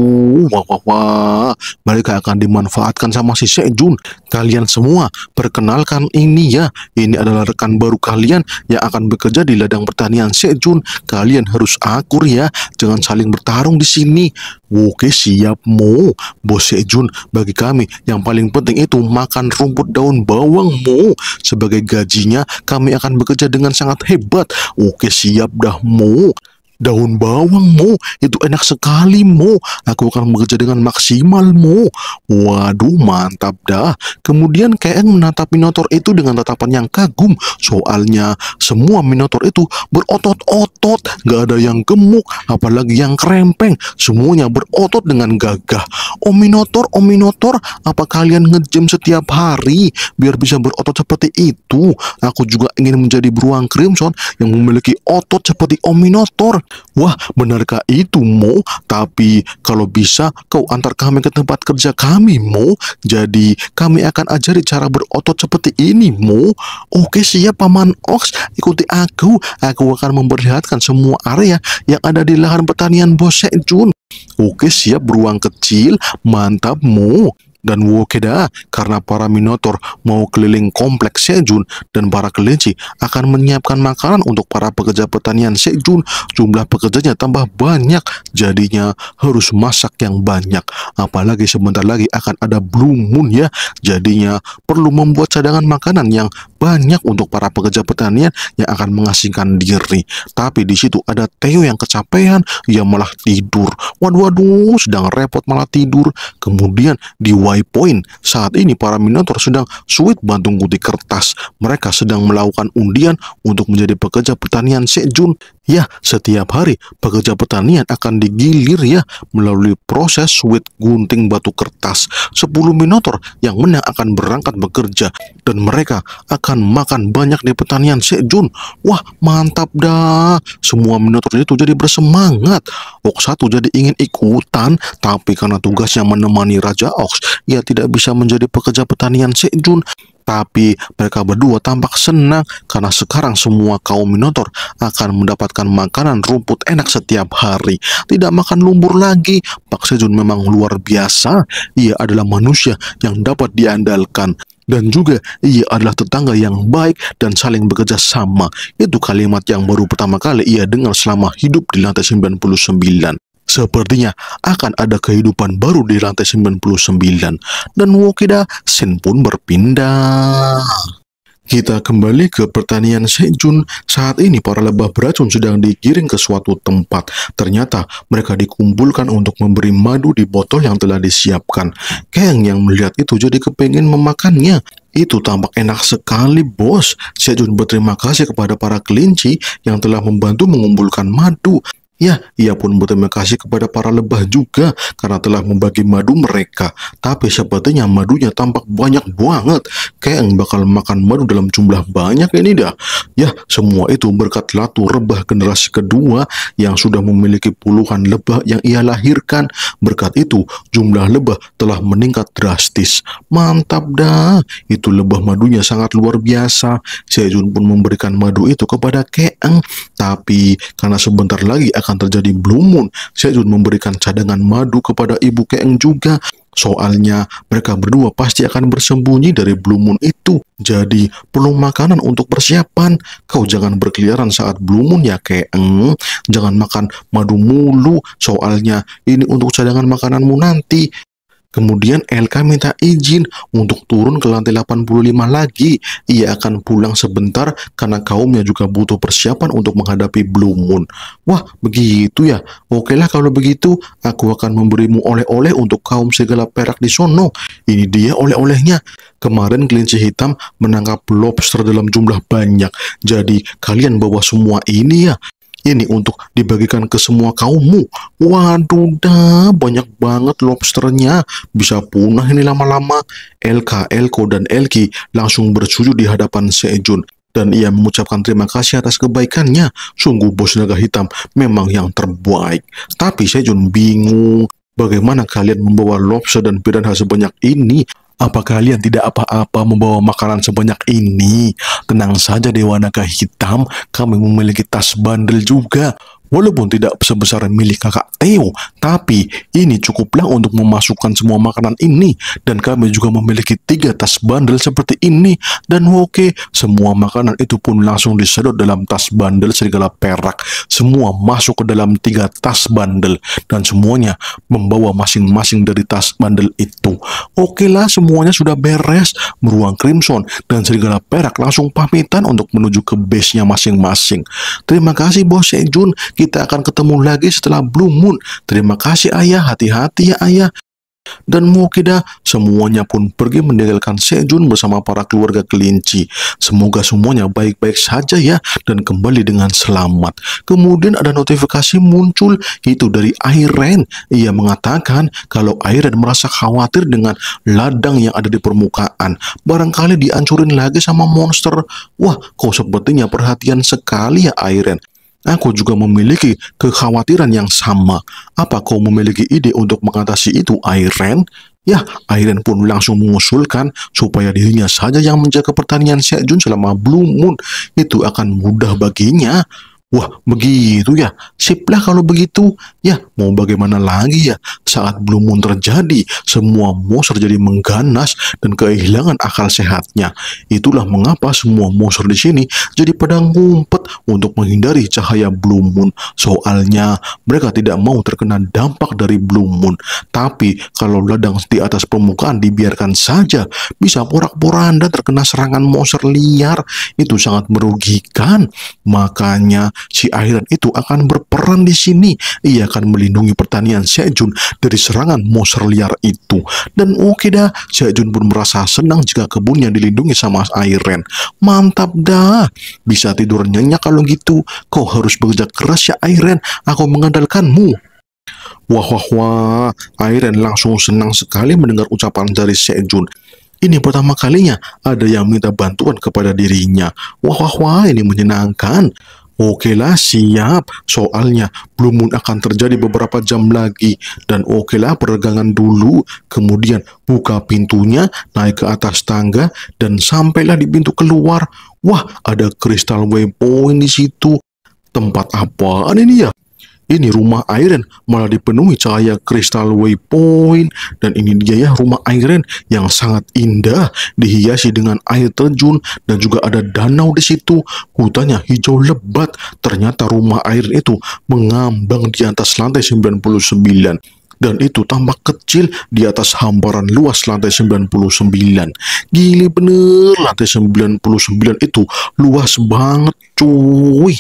Wah, wah, wah. Mereka akan dimanfaatkan sama si Sejun. Kalian semua, perkenalkan ini ya. Ini adalah rekan baru kalian yang akan bekerja di ladang pertanian Sejun. Kalian harus akur ya. Jangan saling bertarung di sini. Oke, siap mo. Bos Sejun, bagi kami yang paling penting itu makan rumput daun bawang mo. Sebagai gajinya, kami akan bekerja dengan sangat hebat. Oke siap dah mau daun bawang Mo itu enak sekali Mo aku akan bekerja dengan maksimal Mo waduh mantap dah kemudian KN menatap Minotaur itu dengan tatapan yang kagum soalnya semua Minotaur itu berotot-otot gak ada yang gemuk apalagi yang krempeng semuanya berotot dengan gagah Om oh, Minotaur Om oh, Minotaur apa kalian ngejem setiap hari biar bisa berotot seperti itu aku juga ingin menjadi beruang Crimson yang memiliki otot seperti Om oh, Minotaur Wah, benarkah itu, Mo? Tapi kalau bisa, kau antar kami ke tempat kerja kami, Mo. Jadi, kami akan ajari cara berotot seperti ini, Mo. Oke, siap, Paman Ox. Ikuti aku. Aku akan memperlihatkan semua area yang ada di lahan pertanian Bosek Jun. Oke, siap, beruang kecil. Mantap, Mo dan Wokeda karena para Minotaur mau keliling kompleks Sejun dan para kelinci akan menyiapkan makanan untuk para pekerja pertanian Sejun. Jumlah pekerjanya tambah banyak, jadinya harus masak yang banyak. Apalagi sebentar lagi akan ada Blue Moon ya, jadinya perlu membuat cadangan makanan yang banyak untuk para pekerja pertanian yang akan mengasingkan diri. Tapi di situ ada Theo yang kecapean, ia malah tidur. Waduh, waduh, sedang repot malah tidur. Kemudian di By point. Saat ini para Minotaur sedang sulit bantung guti kertas. Mereka sedang melakukan undian untuk menjadi pekerja pertanian Sejun Ya, setiap hari pekerja pertanian akan digilir ya melalui proses sweet gunting batu kertas. 10 minotor yang menang akan berangkat bekerja dan mereka akan makan banyak di pertanian Sejun. Wah, mantap dah. Semua minotor itu jadi bersemangat. Ox satu jadi ingin ikutan, tapi karena tugasnya menemani Raja Ox, ia tidak bisa menjadi pekerja pertanian Sejun. Tapi mereka berdua tampak senang karena sekarang semua kaum Minotaur akan mendapatkan makanan rumput enak setiap hari. Tidak makan lumpur lagi. Pak Sejun memang luar biasa. Ia adalah manusia yang dapat diandalkan. Dan juga ia adalah tetangga yang baik dan saling bekerja sama. Itu kalimat yang baru pertama kali ia dengar selama hidup di lantai 99. Sepertinya akan ada kehidupan baru di lantai 99 dan Wokida Sen pun berpindah. Kita kembali ke pertanian Sejun. Saat ini para lebah beracun sedang digiring ke suatu tempat. Ternyata mereka dikumpulkan untuk memberi madu di botol yang telah disiapkan. Kang yang melihat itu jadi kepingin memakannya. Itu tampak enak sekali, bos. Sejun berterima kasih kepada para kelinci yang telah membantu mengumpulkan madu. Ya, ia pun berterima kasih kepada para lebah juga karena telah membagi madu mereka. Tapi sepertinya madunya tampak banyak banget. Keng bakal makan madu dalam jumlah banyak ini dah. Ya, semua itu berkat latu rebah generasi kedua yang sudah memiliki puluhan lebah yang ia lahirkan. Berkat itu, jumlah lebah telah meningkat drastis. Mantap dah. Itu lebah madunya sangat luar biasa. Sejun pun memberikan madu itu kepada Keng. Tapi karena sebentar lagi akan terjadi blue moon. Sejun memberikan cadangan madu kepada Ibu Keeng juga. Soalnya mereka berdua pasti akan bersembunyi dari blue moon itu. Jadi perlu makanan untuk persiapan. Kau jangan berkeliaran saat blue moon ya Keeng. Jangan makan madu mulu. Soalnya ini untuk cadangan makananmu nanti. Kemudian LK minta izin untuk turun ke lantai 85 lagi. Ia akan pulang sebentar karena kaumnya juga butuh persiapan untuk menghadapi Blue Moon. Wah, begitu ya. Oke lah kalau begitu, aku akan memberimu oleh-oleh untuk kaum segala perak di sono. Ini dia oleh-olehnya. Kemarin kelinci hitam menangkap lobster dalam jumlah banyak. Jadi kalian bawa semua ini ya ini untuk dibagikan ke semua kaummu. Waduh dah, banyak banget lobsternya. Bisa punah ini lama-lama. LK, Elko, dan Elki langsung bersujud di hadapan Sejun. Dan ia mengucapkan terima kasih atas kebaikannya. Sungguh bos naga hitam memang yang terbaik. Tapi Sejun bingung. Bagaimana kalian membawa lobster dan piranha sebanyak ini? Apa kalian tidak apa-apa membawa makanan sebanyak ini? Tenang saja Dewa Naga Hitam, kami memiliki tas bandel juga. Walaupun tidak sebesar milik kakak Theo, tapi ini cukuplah untuk memasukkan semua makanan ini. Dan kami juga memiliki tiga tas bandel seperti ini. Dan oke, semua makanan itu pun langsung disedot dalam tas bandel serigala perak. Semua masuk ke dalam tiga tas bandel. Dan semuanya membawa masing-masing dari tas bandel itu. Oke lah, semuanya sudah beres. Beruang Crimson dan serigala perak langsung pamitan untuk menuju ke base-nya masing-masing. Terima kasih Bos Sejun. Kita akan ketemu lagi setelah Blue Moon. Terima kasih ayah, hati-hati ya ayah. Dan Mukida semuanya pun pergi meninggalkan Sejun bersama para keluarga kelinci. Semoga semuanya baik-baik saja ya dan kembali dengan selamat. Kemudian ada notifikasi muncul itu dari Airen. Ia mengatakan kalau Airen merasa khawatir dengan ladang yang ada di permukaan. Barangkali dihancurin lagi sama monster. Wah kok sepertinya perhatian sekali ya Airen. Aku juga memiliki kekhawatiran yang sama. Apa kau memiliki ide untuk mengatasi itu, Airen? Ya, Airen pun langsung mengusulkan supaya dirinya saja yang menjaga pertanian Sejun selama Blue Moon. Itu akan mudah baginya. Wah, begitu ya. Siplah kalau begitu. Ya, mau bagaimana lagi ya? Saat belum moon terjadi, semua monster jadi mengganas dan kehilangan akal sehatnya. Itulah mengapa semua monster di sini jadi pedang ngumpet untuk menghindari cahaya blue moon. Soalnya, mereka tidak mau terkena dampak dari blue moon. Tapi, kalau ladang di atas permukaan dibiarkan saja, bisa porak-poranda terkena serangan monster liar. Itu sangat merugikan. Makanya, Si Ahiran itu akan berperan di sini. Ia akan melindungi pertanian Sejun dari serangan monster liar itu. Dan oke dah, Sejun pun merasa senang jika kebunnya dilindungi sama Ahiran. Mantap dah. Bisa tidur nyenyak kalau gitu. Kau harus bekerja keras ya Ahiran, Aku mengandalkanmu. Wah wah wah, Ahiran langsung senang sekali mendengar ucapan dari Sejun. Ini pertama kalinya ada yang minta bantuan kepada dirinya. Wah wah wah, ini menyenangkan. Oke lah siap, soalnya belum akan terjadi beberapa jam lagi dan oke lah peregangan dulu, kemudian buka pintunya, naik ke atas tangga dan sampailah di pintu keluar. Wah, ada kristal waypoint di situ. Tempat apaan ini ya? ini rumah Iron malah dipenuhi cahaya kristal waypoint dan ini dia ya rumah Iron yang sangat indah dihiasi dengan air terjun dan juga ada danau di situ hutannya hijau lebat ternyata rumah Iron itu mengambang di atas lantai 99 dan itu tampak kecil di atas hamparan luas lantai 99. gili bener lantai 99 itu luas banget cuy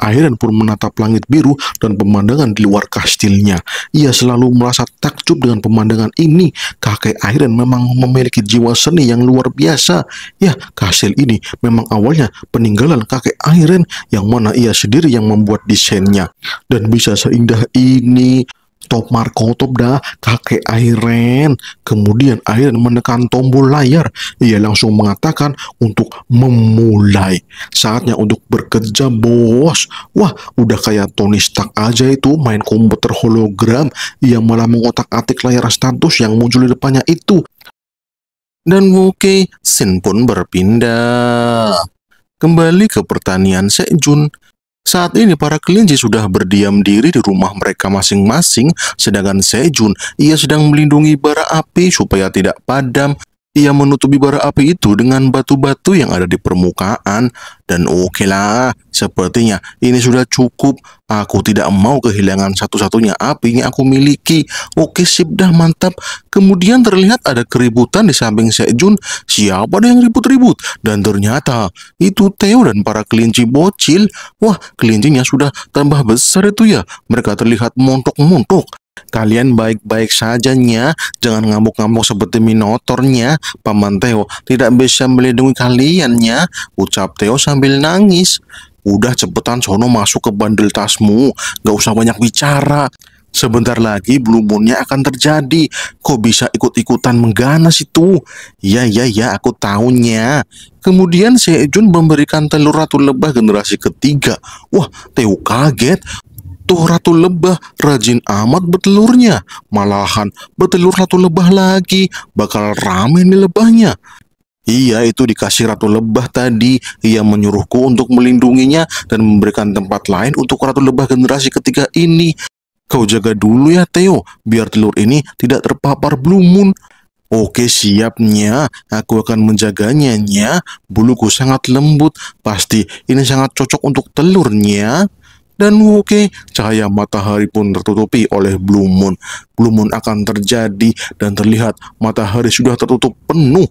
air pun menatap langit biru dan pemandangan di luar kastilnya. Ia selalu merasa takjub dengan pemandangan ini. Kakek Airen memang memiliki jiwa seni yang luar biasa. Ya, kastil ini memang awalnya peninggalan kakek Airen yang mana ia sendiri yang membuat desainnya. Dan bisa seindah ini, Top Marco Top dah kakek Airen. Kemudian Airen menekan tombol layar. Ia langsung mengatakan untuk memulai. Saatnya untuk bekerja bos. Wah, udah kayak Tony Stark aja itu main komputer hologram. Ia malah mengotak-atik layar status yang muncul di depannya itu. Dan oke Sin pun berpindah. Kembali ke pertanian Sejun, saat ini para kelinci sudah berdiam diri di rumah mereka masing-masing, sedangkan Sejun ia sedang melindungi bara api supaya tidak padam ia menutupi bara api itu dengan batu-batu yang ada di permukaan dan oke okay lah, sepertinya ini sudah cukup. Aku tidak mau kehilangan satu-satunya api yang aku miliki. Oke okay, sip dah mantap. Kemudian terlihat ada keributan di samping Sejun. Siapa ada yang ribut-ribut? Dan ternyata itu Theo dan para kelinci bocil. Wah, kelincinya sudah tambah besar itu ya. Mereka terlihat montok-montok. Kalian baik-baik saja sajanya, jangan ngamuk-ngamuk seperti Minotornya. Paman Theo tidak bisa melindungi kalian kaliannya, ucap Theo sambil nangis. Udah cepetan sono masuk ke bandel tasmu, gak usah banyak bicara. Sebentar lagi blue moonnya akan terjadi. Kok bisa ikut-ikutan mengganas itu? Ya, ya, ya, aku tahunya. Kemudian Sejun memberikan telur ratu lebah generasi ketiga. Wah, Teo kaget. Tuh ratu lebah rajin amat betelurnya, Malahan betelur ratu lebah lagi. Bakal rame nih lebahnya. Iya, itu dikasih ratu lebah tadi. Ia menyuruhku untuk melindunginya dan memberikan tempat lain untuk ratu lebah generasi ketiga ini. Kau jaga dulu ya, Theo, biar telur ini tidak terpapar blue Oke siapnya, aku akan menjaganya, nya. Buluku sangat lembut, pasti ini sangat cocok untuk telurnya dan okay, cahaya matahari pun tertutupi oleh blue moon. Blue moon akan terjadi dan terlihat matahari sudah tertutup penuh.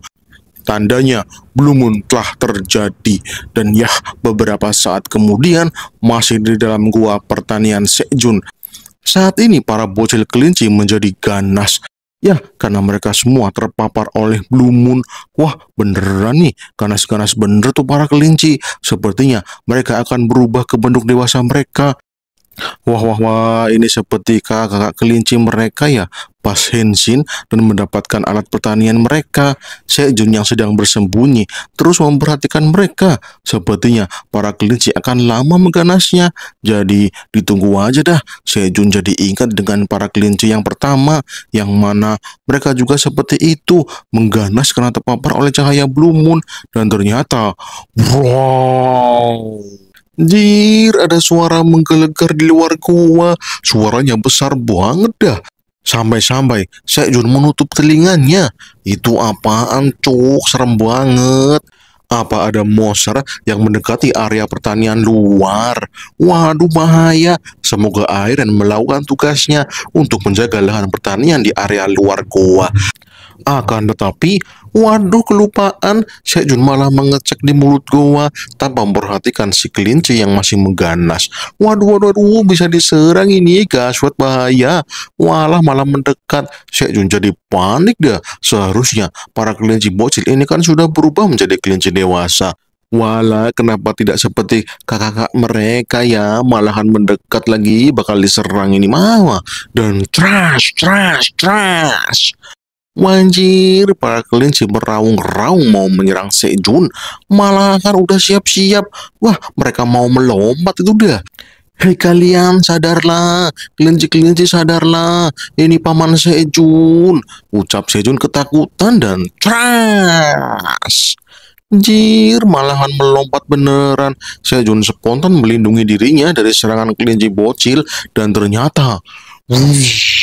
Tandanya blue moon telah terjadi dan yah beberapa saat kemudian masih di dalam gua pertanian Sejun. Saat ini para bocil kelinci menjadi ganas Ya, karena mereka semua terpapar oleh blue moon. Wah, beneran nih, ganas-ganas bener tuh para kelinci. Sepertinya mereka akan berubah ke bentuk dewasa mereka. Wah wah wah ini seperti kakak kelinci mereka ya pas Henshin dan mendapatkan alat pertanian mereka Sejun yang sedang bersembunyi terus memperhatikan mereka sepertinya para kelinci akan lama mengganasnya jadi ditunggu aja dah Sejun jadi ingat dengan para kelinci yang pertama yang mana mereka juga seperti itu mengganas karena terpapar oleh cahaya blue moon dan ternyata wow Anjir, ada suara menggelegar di luar gua. Suaranya besar banget dah. Sampai-sampai Sejun menutup telinganya. Itu apaan, cuk? Serem banget. Apa ada monster yang mendekati area pertanian luar? Waduh bahaya. Semoga Airen melakukan tugasnya untuk menjaga lahan pertanian di area luar goa. Akan tetapi, Waduh kelupaan, Jun malah mengecek di mulut gua tanpa memperhatikan si kelinci yang masih mengganas. Waduh, waduh, waduh, uh, bisa diserang ini, gaswat bahaya. Walah malah mendekat, Jun jadi panik deh. Seharusnya para kelinci bocil ini kan sudah berubah menjadi kelinci dewasa. Walah kenapa tidak seperti kakak-kakak mereka ya? Malahan mendekat lagi bakal diserang ini mawa. Dan trash, trash, trash. Wanjir, para kalian meraung-raung mau menyerang Sejun, malah kan udah siap-siap. Wah, mereka mau melompat itu udah. Hei kalian sadarlah, kelinci-kelinci sadarlah, ini paman Sejun. Ucap Sejun ketakutan dan trash. Jir malahan melompat beneran. Sejun spontan melindungi dirinya dari serangan kelinci bocil dan ternyata... Wush,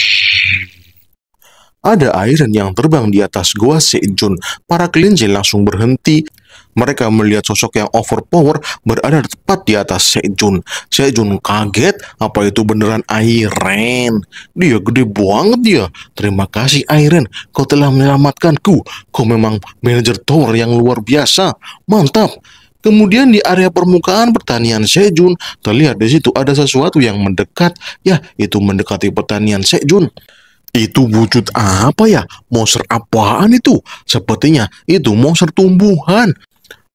ada airan yang terbang di atas gua Seijun. Para kelinci langsung berhenti. Mereka melihat sosok yang overpower berada tepat di atas Sejun. Sejun kaget, apa itu beneran airan? Dia gede banget dia. Terima kasih airan, kau telah menyelamatkanku. Kau memang manajer tower yang luar biasa. Mantap. Kemudian di area permukaan pertanian Sejun, terlihat di situ ada sesuatu yang mendekat. Ya, itu mendekati pertanian Sejun. Itu wujud apa ya? Monster apaan itu? Sepertinya itu monster tumbuhan.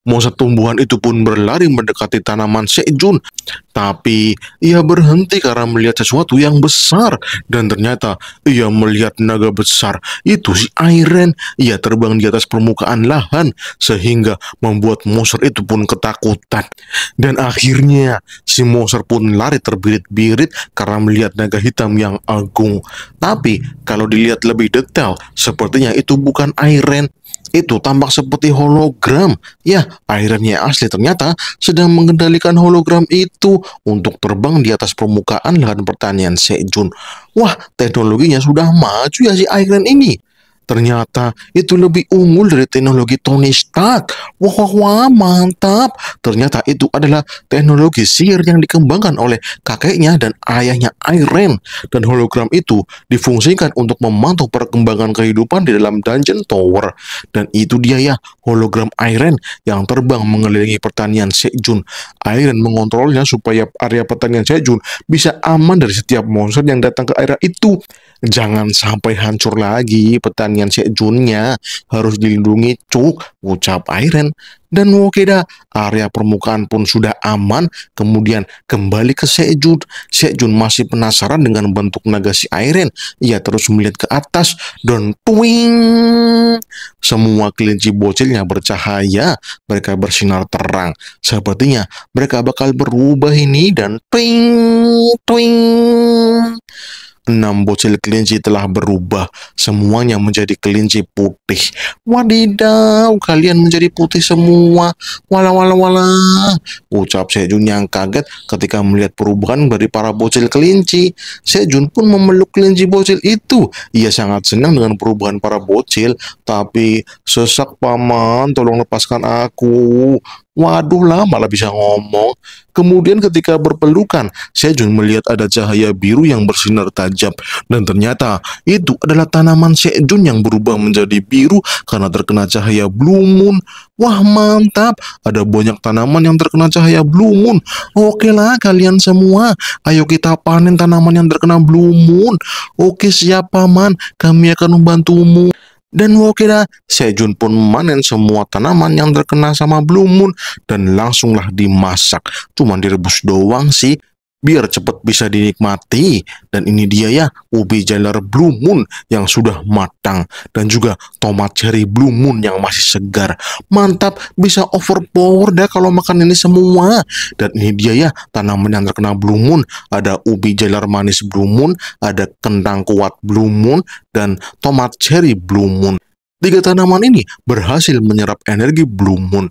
Monster tumbuhan itu pun berlari mendekati tanaman Sejun. Tapi ia berhenti karena melihat sesuatu yang besar dan ternyata ia melihat naga besar. Itu si Iron. Ia terbang di atas permukaan lahan sehingga membuat monster itu pun ketakutan. Dan akhirnya si monster pun lari terbirit-birit karena melihat naga hitam yang agung. Tapi kalau dilihat lebih detail, sepertinya itu bukan Iron itu tampak seperti hologram. Ya, akhirnya asli ternyata sedang mengendalikan hologram itu untuk terbang di atas permukaan lahan pertanian Sejun. Wah, teknologinya sudah maju ya si Iron ini. Ternyata itu lebih unggul dari teknologi Tony Stark. Wah, wah, wah, mantap. Ternyata itu adalah teknologi sihir yang dikembangkan oleh kakeknya dan ayahnya Iron. Dan hologram itu difungsikan untuk memantau perkembangan kehidupan di dalam Dungeon Tower. Dan itu dia ya, hologram Iron yang terbang mengelilingi pertanian Sejun. Iron mengontrolnya supaya area pertanian Sejun bisa aman dari setiap monster yang datang ke area itu. Jangan sampai hancur lagi pertanian Sejunnya harus dilindungi cuk, ucap Airen. Dan Wokeda, area permukaan pun sudah aman, kemudian kembali ke Sejun. Sejun masih penasaran dengan bentuk naga si Airen. Ia terus melihat ke atas, dan twing. Semua kelinci bocilnya bercahaya, mereka bersinar terang. Sepertinya mereka bakal berubah ini, dan twing twing. Enam bocil kelinci telah berubah, semuanya menjadi kelinci putih. Wadidaw, kalian menjadi putih semua. Wala wala wala. Ucap Sejun yang kaget ketika melihat perubahan dari para bocil kelinci. Sejun pun memeluk kelinci bocil itu. Ia sangat senang dengan perubahan para bocil, tapi sesak paman, tolong lepaskan aku. Waduh lah malah bisa ngomong. Kemudian ketika berpelukan, Sejun melihat ada cahaya biru yang bersinar tajam. Dan ternyata itu adalah tanaman Sejun yang berubah menjadi biru karena terkena cahaya blue moon. Wah mantap, ada banyak tanaman yang terkena cahaya blue moon. Oke lah kalian semua, ayo kita panen tanaman yang terkena blue moon. Oke siapa man, kami akan membantumu. Dan Wokira Sejun pun memanen semua tanaman yang terkena sama Blue Moon dan langsunglah dimasak. Cuman direbus doang sih, biar cepat bisa dinikmati. Dan ini dia ya, ubi jalar Blue Moon yang sudah matang dan juga tomat cherry Blue Moon yang masih segar. Mantap, bisa overpower dah kalau makan ini semua. Dan ini dia ya, tanaman yang terkena Blue Moon, ada ubi jalar manis Blue Moon, ada kentang kuat Blue Moon, dan tomat cherry Blue Moon. Tiga tanaman ini berhasil menyerap energi Blue Moon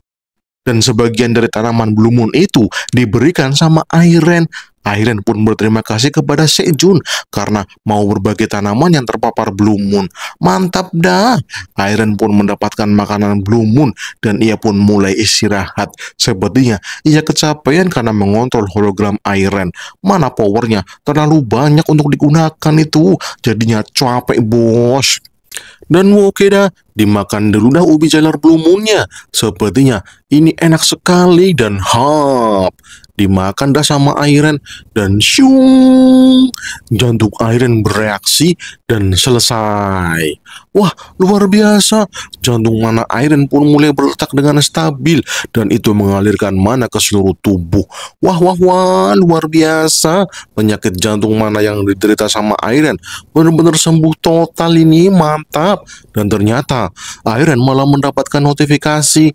dan sebagian dari tanaman Blue Moon itu diberikan sama Airen. Airen pun berterima kasih kepada Sejun karena mau berbagi tanaman yang terpapar Blue Moon. Mantap dah! Airen pun mendapatkan makanan Blue Moon dan ia pun mulai istirahat. Sepertinya ia kecapean karena mengontrol hologram Airen. Mana powernya? Terlalu banyak untuk digunakan itu. Jadinya capek bos. Dan Wokeda dimakan di ubi jalar blue moonnya. Sepertinya ini enak sekali dan hap dimakan dah sama Iron dan syung jantung Iron bereaksi dan selesai. Wah, luar biasa. Jantung mana Iron pun mulai berletak dengan stabil dan itu mengalirkan mana ke seluruh tubuh. Wah, wah, wah, luar biasa. Penyakit jantung mana yang diderita sama Iron benar-benar sembuh total ini, mantap. Dan ternyata Iron malah mendapatkan notifikasi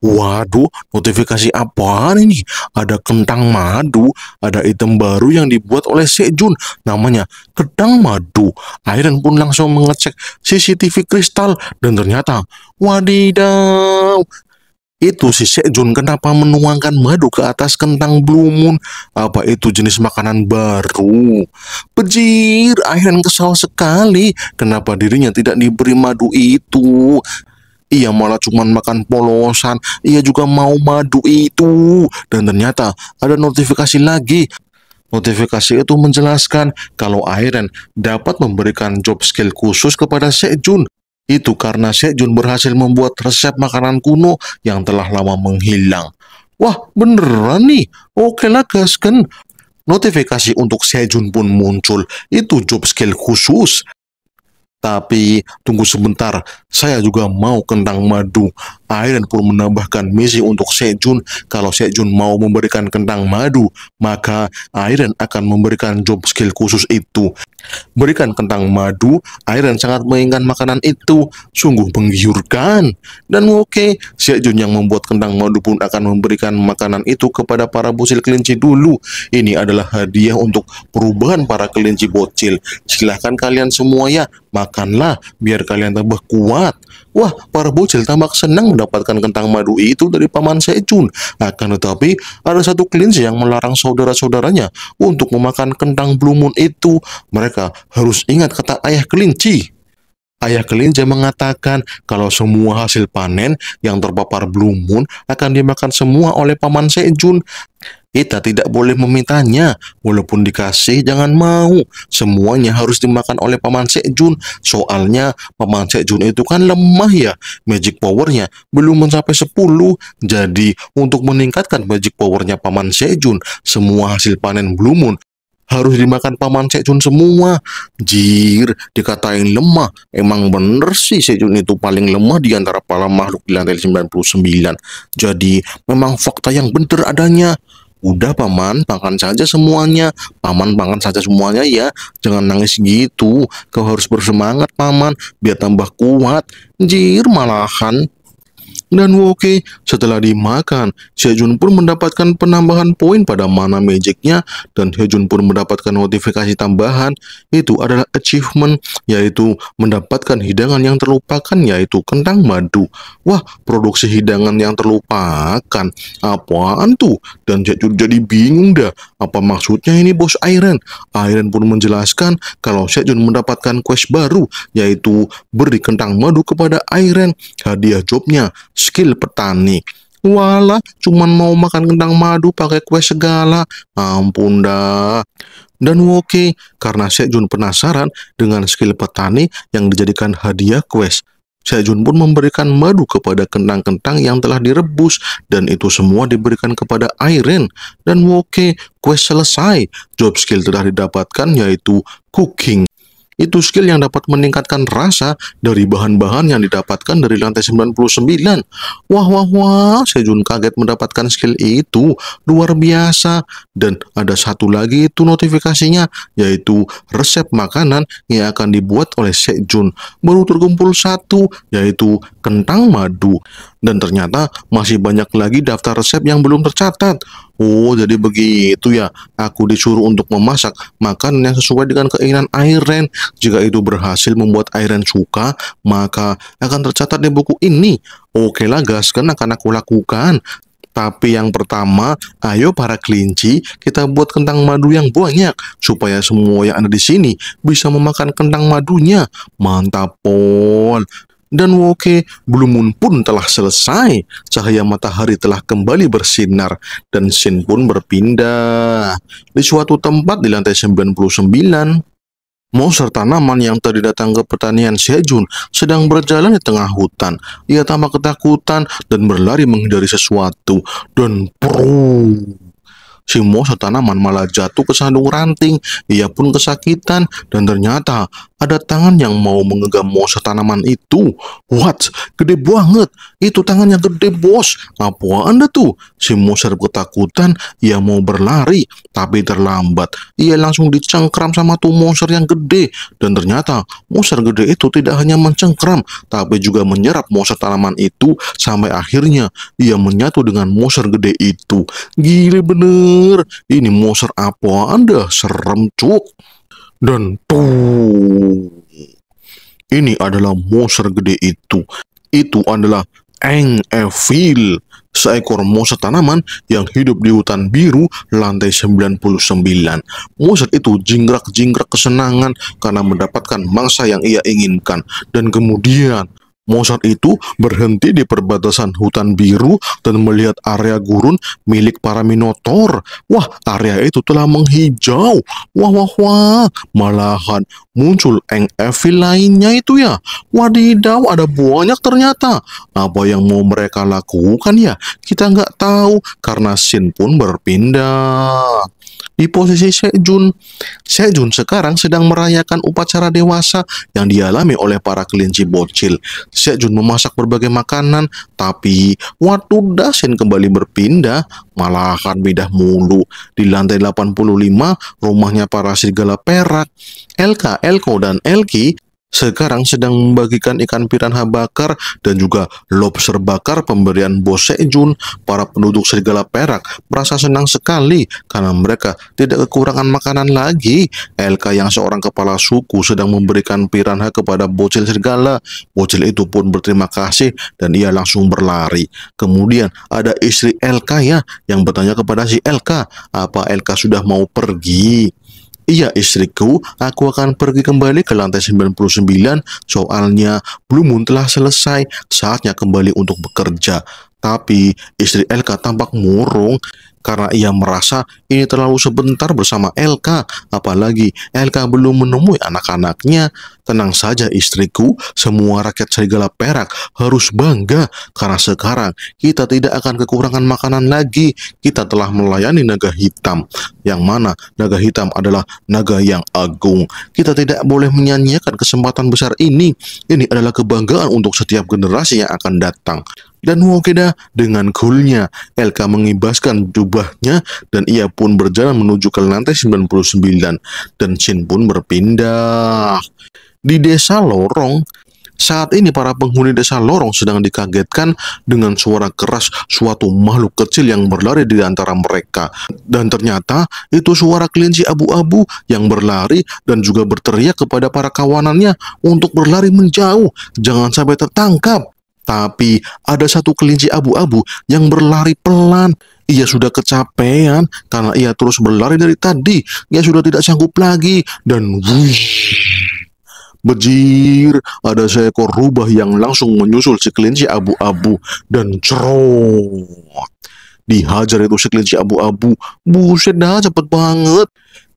Waduh, notifikasi apaan ini? Ada kentang madu, ada item baru yang dibuat oleh Sejun, namanya kentang madu. Airan pun langsung mengecek CCTV kristal dan ternyata, wadidaw, itu si Sejun kenapa menuangkan madu ke atas kentang Blue Moon? Apa itu jenis makanan baru? Pejir, Iron kesal sekali. Kenapa dirinya tidak diberi madu itu? Ia malah cuma makan polosan. Ia juga mau madu itu. Dan ternyata ada notifikasi lagi. Notifikasi itu menjelaskan kalau Airen dapat memberikan job skill khusus kepada Sejun. Itu karena Sejun berhasil membuat resep makanan kuno yang telah lama menghilang. Wah, beneran nih. Oke lah, guys kan. Notifikasi untuk Sejun pun muncul. Itu job skill khusus. Tapi tunggu sebentar, saya juga mau kentang madu. Iron pun menambahkan misi untuk Sejun. Kalau Sejun mau memberikan kentang madu, maka Iron akan memberikan job skill khusus itu. Berikan kentang madu, Iron sangat menginginkan makanan itu. Sungguh menggiurkan. Dan oke, okay, Sejun yang membuat kentang madu pun akan memberikan makanan itu kepada para bocil kelinci dulu. Ini adalah hadiah untuk perubahan para kelinci bocil. Silahkan kalian semua ya, makanlah biar kalian tambah kuat. Wah, para bocil tampak senang mendapatkan kentang madu itu dari paman Sejun. Akan tetapi, ada satu kelinci yang melarang saudara-saudaranya untuk memakan kentang Blue Moon itu. Mereka harus ingat kata ayah kelinci. Ayah kelinci mengatakan kalau semua hasil panen yang terpapar Blue Moon akan dimakan semua oleh Paman Sejun. Kita tidak boleh memintanya. Walaupun dikasih, jangan mau. Semuanya harus dimakan oleh Paman Sejun. Soalnya Paman Sejun itu kan lemah ya. Magic powernya belum mencapai 10. Jadi untuk meningkatkan magic powernya Paman Sejun, semua hasil panen belum Moon harus dimakan paman Sejun semua. Jir, dikatain lemah. Emang bener sih Sejun itu paling lemah di antara para makhluk di lantai 99. Jadi memang fakta yang bener adanya. Udah paman, pakan saja semuanya. Paman pakan saja semuanya ya. Jangan nangis gitu. Kau harus bersemangat paman, biar tambah kuat. Jir malahan dan Woke. Setelah dimakan, Sejun pun mendapatkan penambahan poin pada mana magicnya dan Sejun pun mendapatkan notifikasi tambahan. Itu adalah achievement, yaitu mendapatkan hidangan yang terlupakan, yaitu kentang madu. Wah, produksi hidangan yang terlupakan. Apaan tuh? Dan Sejun jadi bingung dah. Apa maksudnya ini bos Iron? Iron pun menjelaskan kalau Sejun mendapatkan quest baru, yaitu beri kentang madu kepada Iron. Hadiah jobnya skill petani. walah cuman mau makan kentang madu pakai kue segala. Ampun dah. Dan okay, karena Sejun penasaran dengan skill petani yang dijadikan hadiah quest. Sejun pun memberikan madu kepada kentang-kentang yang telah direbus dan itu semua diberikan kepada Irene dan okay, Quest selesai. Job skill telah didapatkan yaitu cooking. Itu skill yang dapat meningkatkan rasa dari bahan-bahan yang didapatkan dari lantai 99. Wah, wah, wah, Sejun kaget mendapatkan skill itu. Luar biasa. Dan ada satu lagi itu notifikasinya, yaitu resep makanan yang akan dibuat oleh Sejun. Baru terkumpul satu, yaitu kentang madu. Dan ternyata masih banyak lagi daftar resep yang belum tercatat. Oh, jadi begitu ya. Aku disuruh untuk memasak makanan yang sesuai dengan keinginan Airen. Jika itu berhasil membuat Airen suka, maka akan tercatat di buku ini. Oke lah, gas kan akan aku lakukan. Tapi yang pertama, ayo para kelinci, kita buat kentang madu yang banyak supaya semua yang ada di sini bisa memakan kentang madunya. Mantap, Pol dan Woke, belum pun telah selesai. Cahaya matahari telah kembali bersinar dan Shin pun berpindah. Di suatu tempat di lantai 99, Monster tanaman yang tadi datang ke pertanian Sejun sedang berjalan di tengah hutan. Ia tampak ketakutan dan berlari menghindari sesuatu. Dan pru, si monster tanaman malah jatuh ke sandung ranting. Ia pun kesakitan dan ternyata ada tangan yang mau mengegam monster tanaman itu. What? Gede banget. Itu tangan yang gede, bos. Apa anda tuh? Si monster ketakutan. Ia mau berlari, tapi terlambat. Ia langsung dicengkram sama tuh monster yang gede. Dan ternyata monster gede itu tidak hanya mencengkram, tapi juga menyerap monster tanaman itu sampai akhirnya ia menyatu dengan monster gede itu. Gile bener. Ini monster apa anda? Serem cuk dan tuh ini adalah monster gede itu itu adalah Eng Evil seekor monster tanaman yang hidup di hutan biru lantai 99. Monster itu jingkrak-jingkrak kesenangan karena mendapatkan mangsa yang ia inginkan. Dan kemudian Mozart itu berhenti di perbatasan hutan biru dan melihat area gurun milik para Minotaur. Wah, area itu telah menghijau. Wah, wah, wah. Malahan muncul Eng Evil lainnya itu ya. Wadidaw, ada banyak ternyata. Apa yang mau mereka lakukan ya? Kita nggak tahu karena Sin pun berpindah. Di posisi Sejun, Sejun sekarang sedang merayakan upacara dewasa yang dialami oleh para kelinci bocil. Sejun memasak berbagai makanan, tapi waktu Dasen kembali berpindah, malahan bedah mulu. Di lantai 85, rumahnya para serigala perak. LK, Elko, dan Elki sekarang sedang membagikan ikan piranha bakar dan juga lobster bakar pemberian Bos Sejun, para penduduk serigala perak merasa senang sekali karena mereka tidak kekurangan makanan lagi. Lk yang seorang kepala suku sedang memberikan piranha kepada bocil serigala. Bocil itu pun berterima kasih dan ia langsung berlari. Kemudian ada istri lk ya yang bertanya kepada si lk apa lk sudah mau pergi? Iya istriku, aku akan pergi kembali ke lantai 99, soalnya Blue telah selesai, saatnya kembali untuk bekerja. Tapi istri Elka tampak murung karena ia merasa ini terlalu sebentar bersama Elka, apalagi Elka belum menemui anak-anaknya. Tenang saja istriku, semua rakyat serigala perak harus bangga karena sekarang kita tidak akan kekurangan makanan lagi. Kita telah melayani naga hitam, yang mana naga hitam adalah naga yang agung. Kita tidak boleh menyanyiakan kesempatan besar ini. Ini adalah kebanggaan untuk setiap generasi yang akan datang dan Wokeda dengan coolnya. Elka mengibaskan jubahnya dan ia pun berjalan menuju ke lantai 99 dan Shin pun berpindah. Di desa Lorong, saat ini para penghuni desa Lorong sedang dikagetkan dengan suara keras suatu makhluk kecil yang berlari di antara mereka. Dan ternyata itu suara kelinci abu-abu yang berlari dan juga berteriak kepada para kawanannya untuk berlari menjauh, jangan sampai tertangkap. Tapi ada satu kelinci abu-abu yang berlari pelan. Ia sudah kecapean karena ia terus berlari dari tadi. Ia sudah tidak sanggup lagi dan wuih. Bejir, ada seekor rubah yang langsung menyusul si kelinci abu-abu dan cerot. Dihajar itu si kelinci abu-abu, buset dah cepet banget.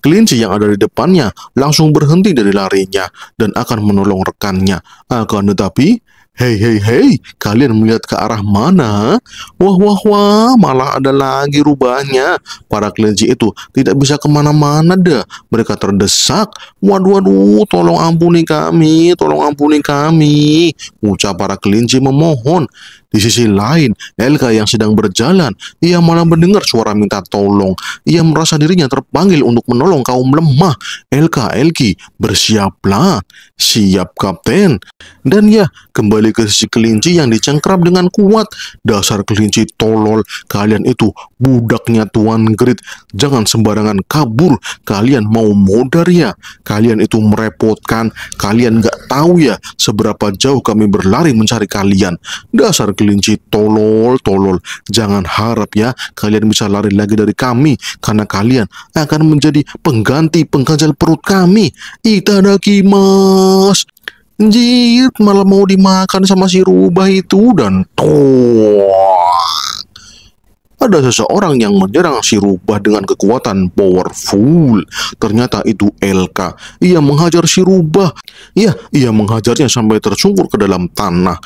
Kelinci yang ada di depannya langsung berhenti dari larinya dan akan menolong rekannya. Akan tetapi, Hei, hei, hei, kalian melihat ke arah mana? Wah, wah, wah, malah ada lagi rubahnya. Para kelinci itu tidak bisa kemana-mana deh. Mereka terdesak. Waduh, waduh, tolong ampuni kami, tolong ampuni kami. Ucap para kelinci memohon. Di sisi lain, Elka yang sedang berjalan, ia malah mendengar suara minta tolong. Ia merasa dirinya terpanggil untuk menolong kaum lemah. Elka, Elki, bersiaplah. Siap, Kapten. Dan ya, kembali ke sisi kelinci yang dicengkram dengan kuat. Dasar kelinci tolol, kalian itu budaknya Tuan Grit. Jangan sembarangan kabur, kalian mau modar ya. Kalian itu merepotkan, kalian gak tahu ya seberapa jauh kami berlari mencari kalian. Dasar kelinci kelinci tolol, tolol. Jangan harap ya kalian bisa lari lagi dari kami karena kalian akan menjadi pengganti pengganjal perut kami. Itadakimas, Jit malah mau dimakan sama si rubah itu dan toh Ada seseorang yang menyerang si rubah dengan kekuatan powerful. Ternyata itu Elka. Ia menghajar si rubah. Ya, ia menghajarnya sampai tersungkur ke dalam tanah.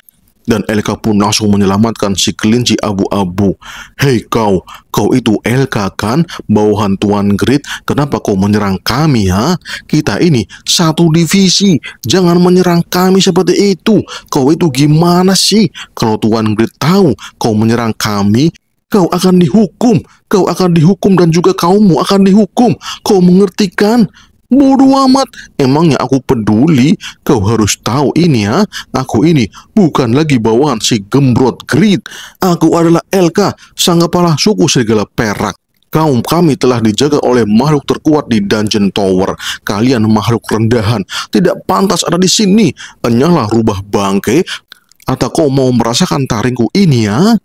Dan Elka pun langsung menyelamatkan si kelinci abu-abu. Hei kau, kau itu Elka kan? Bawahan Tuan Grit, kenapa kau menyerang kami ya? Kita ini satu divisi, jangan menyerang kami seperti itu. Kau itu gimana sih? Kalau Tuan Grit tahu kau menyerang kami, kau akan dihukum, kau akan dihukum dan juga kaummu akan dihukum. Kau mengertikan? kan? Bodoh amat, emangnya aku peduli? Kau harus tahu ini ya, aku ini bukan lagi bawaan si gembrot grit. Aku adalah LK, sang kepala suku segala perak. Kaum kami telah dijaga oleh makhluk terkuat di Dungeon Tower. Kalian makhluk rendahan, tidak pantas ada di sini. Enyahlah rubah bangke, atau kau mau merasakan taringku ini ya?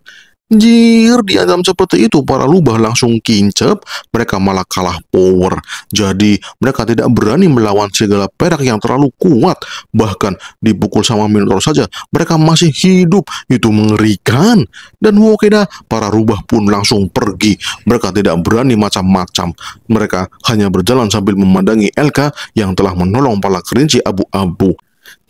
Anjir, dalam seperti itu, para lubah langsung kincep, mereka malah kalah power. Jadi, mereka tidak berani melawan segala perak yang terlalu kuat. Bahkan, dipukul sama Minotaur saja, mereka masih hidup. Itu mengerikan. Dan Wokeda, para rubah pun langsung pergi. Mereka tidak berani macam-macam. Mereka hanya berjalan sambil memandangi Elka yang telah menolong para kerinci abu-abu.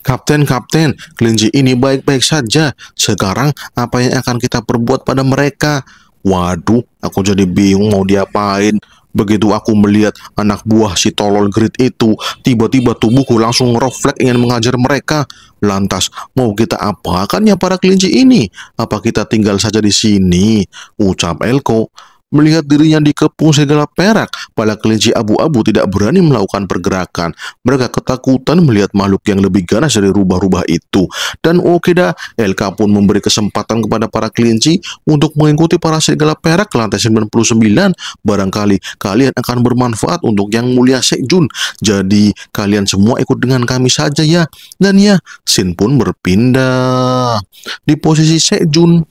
Kapten, kapten, kelinci ini baik-baik saja. Sekarang apa yang akan kita perbuat pada mereka? Waduh, aku jadi bingung mau diapain. Begitu aku melihat anak buah si tolol grit itu, tiba-tiba tubuhku langsung refleks ingin mengajar mereka. Lantas, mau kita apakan ya para kelinci ini? Apa kita tinggal saja di sini? Ucap Elko. Melihat dirinya dikepung segala perak, para kelinci abu-abu tidak berani melakukan pergerakan. Mereka ketakutan melihat makhluk yang lebih ganas dari rubah-rubah itu. Dan oke dah, Elka pun memberi kesempatan kepada para kelinci untuk mengikuti para segala perak ke lantai 99. Barangkali kalian akan bermanfaat untuk yang mulia Sekjun. Jadi kalian semua ikut dengan kami saja ya. Dan ya, Sin pun berpindah di posisi Sekjun.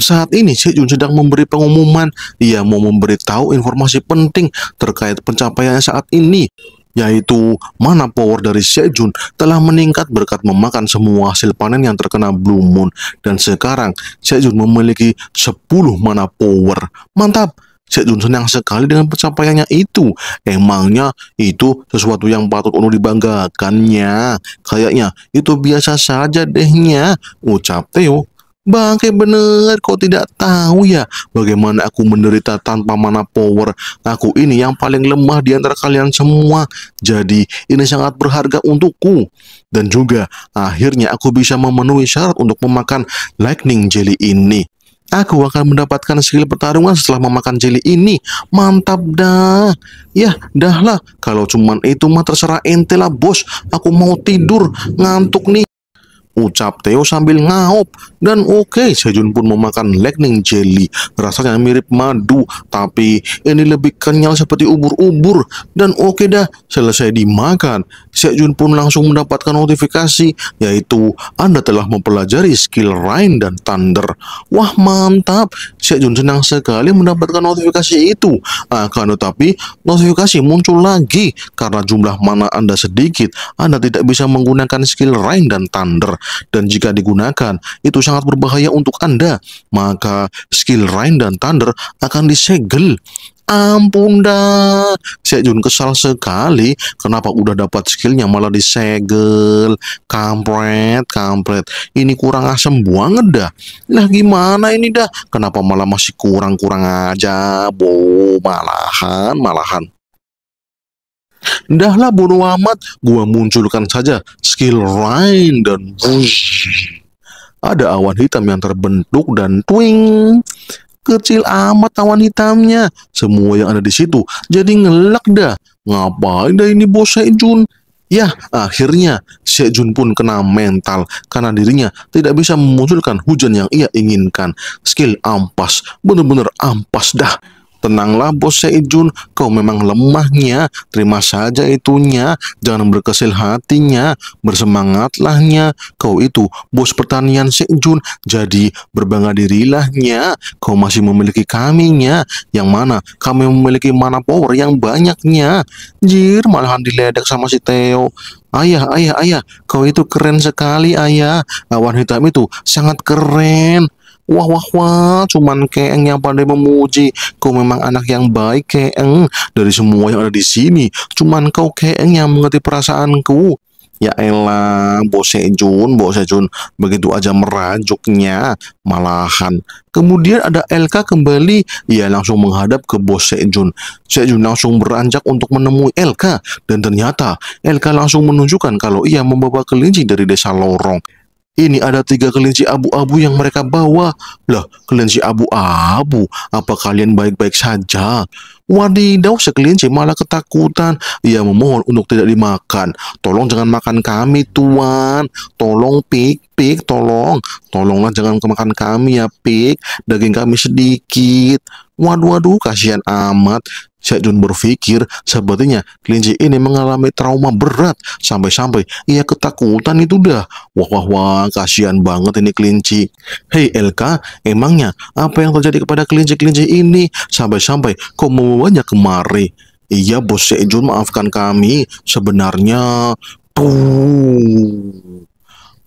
Saat ini Xi Jun sedang memberi pengumuman, Ia mau memberitahu informasi penting terkait pencapaiannya saat ini, yaitu mana power dari Sejun telah meningkat berkat memakan semua hasil panen yang terkena Blue Moon dan sekarang Sejun memiliki 10 mana power. Mantap. Sejun senang sekali dengan pencapaiannya itu. Emangnya itu sesuatu yang patut untuk dibanggakannya. Kayaknya itu biasa saja dehnya, ucap Teo Bangke bener, kau tidak tahu ya bagaimana aku menderita tanpa mana power. Aku ini yang paling lemah di antara kalian semua. Jadi ini sangat berharga untukku. Dan juga akhirnya aku bisa memenuhi syarat untuk memakan lightning jelly ini. Aku akan mendapatkan skill pertarungan setelah memakan jelly ini. Mantap dah. Ya, dahlah. Kalau cuman itu mah terserah ente lah, bos. Aku mau tidur. Ngantuk nih ucap Theo sambil ngaup. Dan oke, okay, Sejun pun memakan lightning jelly. Rasanya mirip madu, tapi ini lebih kenyal seperti ubur-ubur. Dan oke okay dah, selesai dimakan. Sejun pun langsung mendapatkan notifikasi, yaitu Anda telah mempelajari skill Rain dan Thunder. Wah mantap, Sejun senang sekali mendapatkan notifikasi itu. Akan tetapi, notifikasi muncul lagi karena jumlah mana Anda sedikit, Anda tidak bisa menggunakan skill Rain dan Thunder dan jika digunakan itu sangat berbahaya untuk Anda, maka skill Rain dan Thunder akan disegel ampun dah Jun kesal sekali kenapa udah dapat skillnya malah disegel kampret kampret ini kurang asem banget dah nah gimana ini dah kenapa malah masih kurang-kurang aja bo malahan malahan Dahlah bodo amat, gua munculkan saja skill rain dan wush. Ada awan hitam yang terbentuk dan twing. Kecil amat awan hitamnya. Semua yang ada di situ jadi ngelak dah. Ngapain dah ini bos Sejun? Ya, akhirnya Sejun pun kena mental karena dirinya tidak bisa memunculkan hujan yang ia inginkan. Skill ampas, bener-bener ampas dah. Tenanglah bos Seijun, kau memang lemahnya, terima saja itunya, jangan berkesil hatinya, bersemangatlahnya, kau itu bos pertanian Seijun, jadi berbangga dirilahnya, kau masih memiliki kaminya, yang mana kami memiliki mana power yang banyaknya. Jir, malahan diledek sama si Theo. Ayah, ayah, ayah, kau itu keren sekali ayah, awan hitam itu sangat keren. Wah wah wah, cuman keeng yang pandai memuji. Kau memang anak yang baik keeng. Dari semua yang ada di sini, cuman kau keeng yang mengerti perasaanku. Ya elah, Bos Sejun, Bos Sejun, begitu aja merajuknya, malahan. Kemudian ada LK kembali, ia langsung menghadap ke Bos Sejun. Sejun langsung beranjak untuk menemui LK, dan ternyata LK langsung menunjukkan kalau ia membawa kelinci dari desa Lorong. Ini ada tiga kelinci abu-abu yang mereka bawa. Lah, kelinci abu-abu, apa kalian baik-baik saja? Wadidaw, sekelinci malah ketakutan. Ia memohon untuk tidak dimakan. Tolong jangan makan kami, Tuan. Tolong, Pik pig tolong tolonglah jangan kemakan kami ya pig daging kami sedikit waduh waduh kasihan amat Jun berpikir sepertinya kelinci ini mengalami trauma berat sampai-sampai ia ketakutan itu dah. Wah wah wah kasihan banget ini kelinci. Hei Elka, emangnya apa yang terjadi kepada kelinci-kelinci ini sampai-sampai kau membawanya kemari? Iya bos Jun maafkan kami sebenarnya Puh.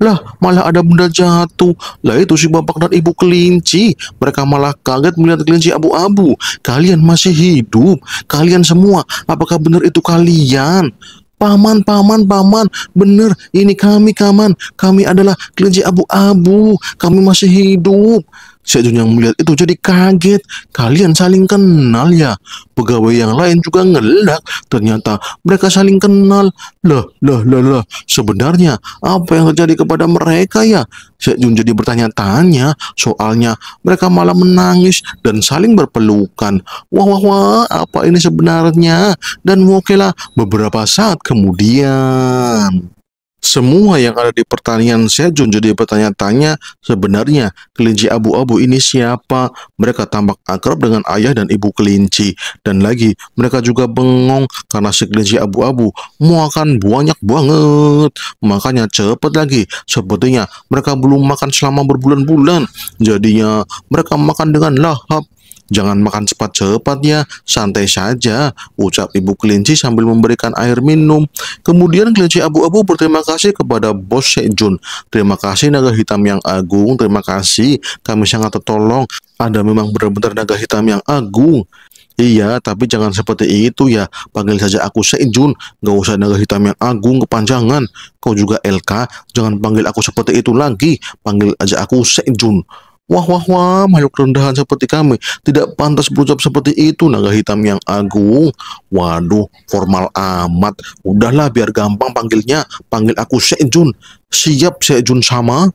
Lah, malah ada benda jatuh. Lah itu si bapak dan ibu kelinci. Mereka malah kaget melihat kelinci abu-abu. Kalian masih hidup. Kalian semua, apakah benar itu kalian? Paman, paman, paman, benar ini kami, kaman, Kami adalah kelinci abu-abu. Kami masih hidup. Syekh yang melihat itu jadi kaget. Kalian saling kenal ya? Pegawai yang lain juga ngelak. Ternyata mereka saling kenal. Lah, lah, lah, lah. Sebenarnya apa yang terjadi kepada mereka ya? Syekh jadi bertanya-tanya. Soalnya mereka malah menangis dan saling berpelukan. Wah, wah, wah. Apa ini sebenarnya? Dan okelah beberapa saat kemudian semua yang ada di pertanian Sejun jadi bertanya-tanya sebenarnya kelinci abu-abu ini siapa? Mereka tampak akrab dengan ayah dan ibu kelinci. Dan lagi, mereka juga bengong karena si kelinci abu-abu makan banyak banget. Makanya cepat lagi. Sepertinya mereka belum makan selama berbulan-bulan. Jadinya mereka makan dengan lahap. Jangan makan cepat-cepat ya, santai saja, ucap ibu kelinci sambil memberikan air minum. Kemudian kelinci abu-abu berterima kasih kepada bos Sejun. Terima kasih naga hitam yang agung, terima kasih, kami sangat tertolong. Anda memang benar-benar naga hitam yang agung. Iya, tapi jangan seperti itu ya. Panggil saja aku Sejun, Gak usah naga hitam yang agung kepanjangan. Kau juga LK, jangan panggil aku seperti itu lagi. Panggil aja aku Sejun. Wah wah wah makhluk rendahan seperti kami tidak pantas berucap seperti itu naga hitam yang agung. Waduh formal amat. Udahlah biar gampang panggilnya. Panggil aku Sejun. Siap Sejun sama.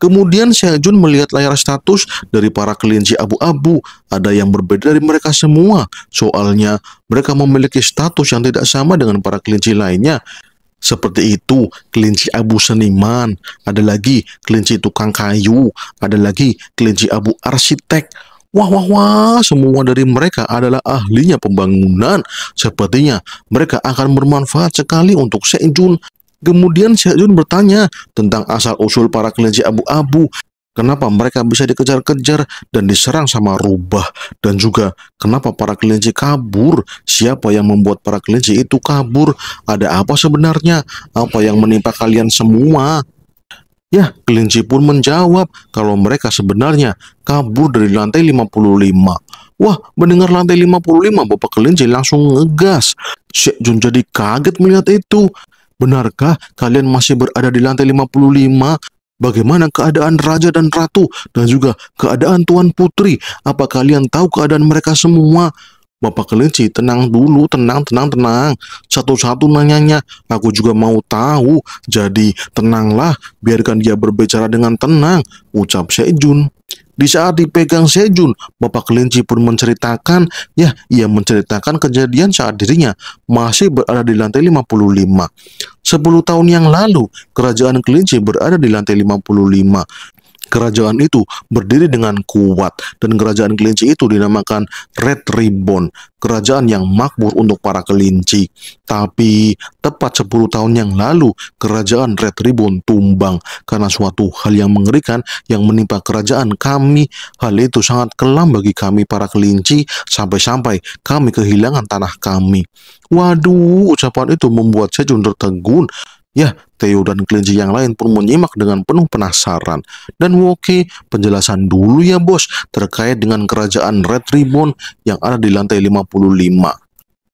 Kemudian Sejun melihat layar status dari para kelinci abu-abu. Ada yang berbeda dari mereka semua. Soalnya mereka memiliki status yang tidak sama dengan para kelinci lainnya seperti itu kelinci abu seniman, ada lagi kelinci tukang kayu, ada lagi kelinci abu arsitek. Wah, wah, wah, semua dari mereka adalah ahlinya pembangunan. Sepertinya mereka akan bermanfaat sekali untuk Sejun. Kemudian Sejun bertanya tentang asal-usul para kelinci abu-abu Kenapa mereka bisa dikejar-kejar dan diserang sama rubah? Dan juga kenapa para kelinci kabur? Siapa yang membuat para kelinci itu kabur? Ada apa sebenarnya? Apa yang menimpa kalian semua? Ya, kelinci pun menjawab kalau mereka sebenarnya kabur dari lantai 55. Wah, mendengar lantai 55, Bapak Kelinci langsung ngegas. Syekh Jun jadi kaget melihat itu. Benarkah kalian masih berada di lantai 55? bagaimana keadaan raja dan ratu dan juga keadaan tuan putri. Apa kalian tahu keadaan mereka semua? Bapak kelinci, tenang dulu, tenang, tenang, tenang. Satu-satu nanyanya, aku juga mau tahu. Jadi tenanglah, biarkan dia berbicara dengan tenang, ucap Sejun. Di saat dipegang Sejun, Bapak Kelinci pun menceritakan, ya, ia menceritakan kejadian saat dirinya masih berada di lantai 55. 10 tahun yang lalu, kerajaan Kelinci berada di lantai 55 kerajaan itu berdiri dengan kuat dan kerajaan kelinci itu dinamakan Red Ribbon, kerajaan yang makmur untuk para kelinci. Tapi tepat 10 tahun yang lalu kerajaan Red Ribbon tumbang karena suatu hal yang mengerikan yang menimpa kerajaan kami. Hal itu sangat kelam bagi kami para kelinci sampai-sampai kami kehilangan tanah kami. Waduh, ucapan itu membuat saya jundur tertegun Ya, Theo dan kelinci yang lain pun menyimak dengan penuh penasaran. Dan Woki, penjelasan dulu ya bos terkait dengan kerajaan Red Ribbon yang ada di lantai 55.